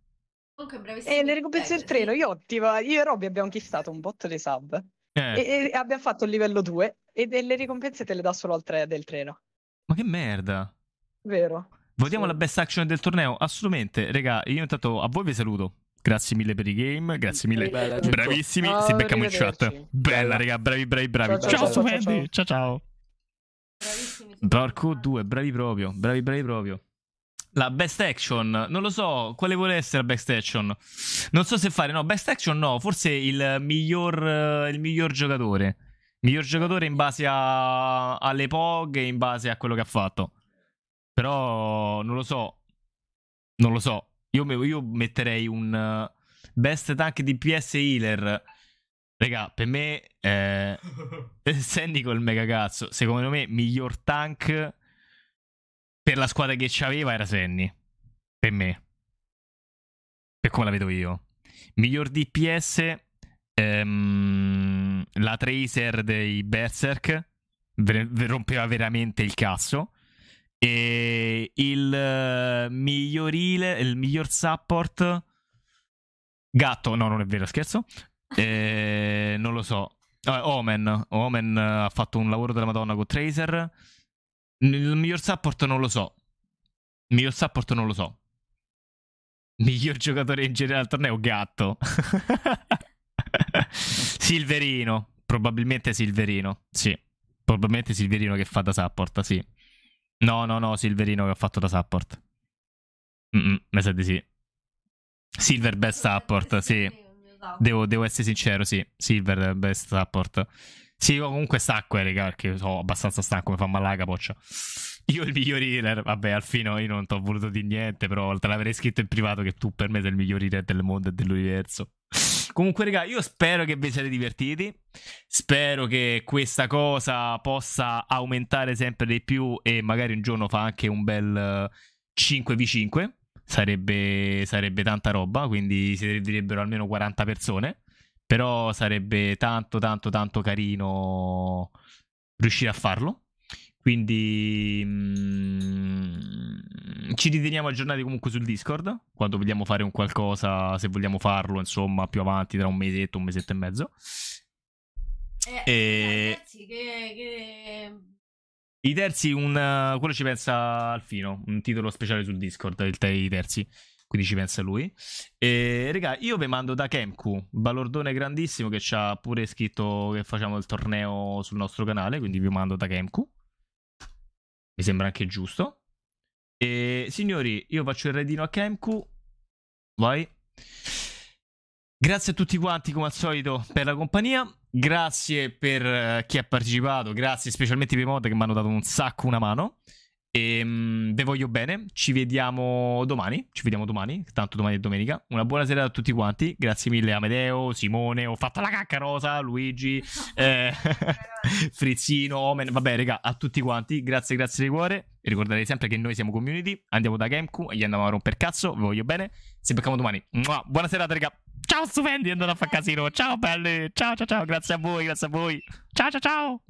[SPEAKER 2] Comunque, E le ricompense del treno, io, attiva, io e Robby abbiamo chiffato un bot dei sub eh. e, e, abbiamo fatto il livello 2 e, e le ricompense te le dà solo al 3 del treno.
[SPEAKER 1] Ma che merda. Vero. Votiamo sì. la best action del torneo? Assolutamente. Regà, io intanto a voi vi saluto. Grazie mille per i game, grazie mille. Bella, Bravissimi, oh, se becchiamo in chat. Bella, Bella, raga, bravi, bravi, bravi. Ciao, ciao, ciao, ciao, ciao. ciao, ciao. Porco 2, bravi proprio, bravi, bravi proprio. La best action, non lo so, quale vuole essere la best action? Non so se fare, no, best action no, forse il miglior, eh, il miglior giocatore. Miglior giocatore in base a... alle POG e in base a quello che ha fatto. Però non lo so. Non lo so. Io, io metterei un eh, best tank DPS healer. Raga, per me eh, Sandy col mega cazzo. Secondo me miglior tank per la squadra che c'aveva era Sandy. Per me. Per come la vedo io. Miglior DPS ehm, la Tracer dei Berserk rompeva veramente il cazzo. E il eh, migliorile, il miglior support gatto. No, non è vero, scherzo. Eh, non lo so. Eh, Omen. Omen eh, ha fatto un lavoro della Madonna con Tracer. Il miglior support non lo so. Il miglior support non lo so. Miglior giocatore in generale al torneo gatto. Silverino, probabilmente Silverino, sì. Probabilmente Silverino che fa da support, sì. No, no, no, Silverino che ha fatto da support. mi sa di sì. Silver best support, sì. Devo, devo, essere sincero, sì. Silver best support. Sì, io comunque stacco, eh, raga, perché sono abbastanza stanco, mi fa male la capoccia. Io il miglior healer, vabbè, Alfino io non ti ho voluto di niente, però te l'avrei scritto in privato che tu per me sei il miglior healer del mondo e dell'universo. Comunque, raga, io spero che vi siate divertiti. Spero che questa cosa possa aumentare sempre di più e magari un giorno fa anche un bel 5v5. Eh, sarebbe, sarebbe tanta roba, quindi si servirebbero almeno 40 persone. Però sarebbe tanto, tanto, tanto carino riuscire a farlo. Quindi mh, mm, ci riteniamo aggiornati comunque sul Discord quando vogliamo fare un qualcosa, se vogliamo farlo, insomma, più avanti tra un mesetto, un mesetto e mezzo. Eh, e... Eh, ragazzi,
[SPEAKER 3] che, che...
[SPEAKER 1] I terzi, un, quello ci pensa Alfino, un titolo speciale sul Discord, il te- i terzi quindi ci pensa lui. E raga, io vi mando da Kemku, balordone grandissimo che ci ha pure scritto che facciamo il torneo sul nostro canale, quindi vi mando da Kemku. Mi sembra anche giusto. E signori, io faccio il redino a Kemku. Vai. Grazie a tutti quanti, come al solito, per la compagnia. Grazie per uh, chi ha partecipato. Grazie specialmente per i mod che mi hanno dato un sacco una mano. E, um, ve voglio bene, ci vediamo domani, ci vediamo domani, tanto domani è domenica. Una buona sera a tutti quanti, grazie mille Amedeo, Simone, ho fatto la cacca rosa, Luigi, eh, Frizzino, Omen, vabbè raga, a tutti quanti, grazie, grazie di cuore. E ricordate sempre che noi siamo community, andiamo da Gamecube, gli andiamo a romper cazzo, vi voglio bene, ci becchiamo domani. buona serata raga, ciao stupendi, andate a fare casino, ciao belli, ciao ciao ciao, grazie a voi, grazie a voi, ciao ciao ciao.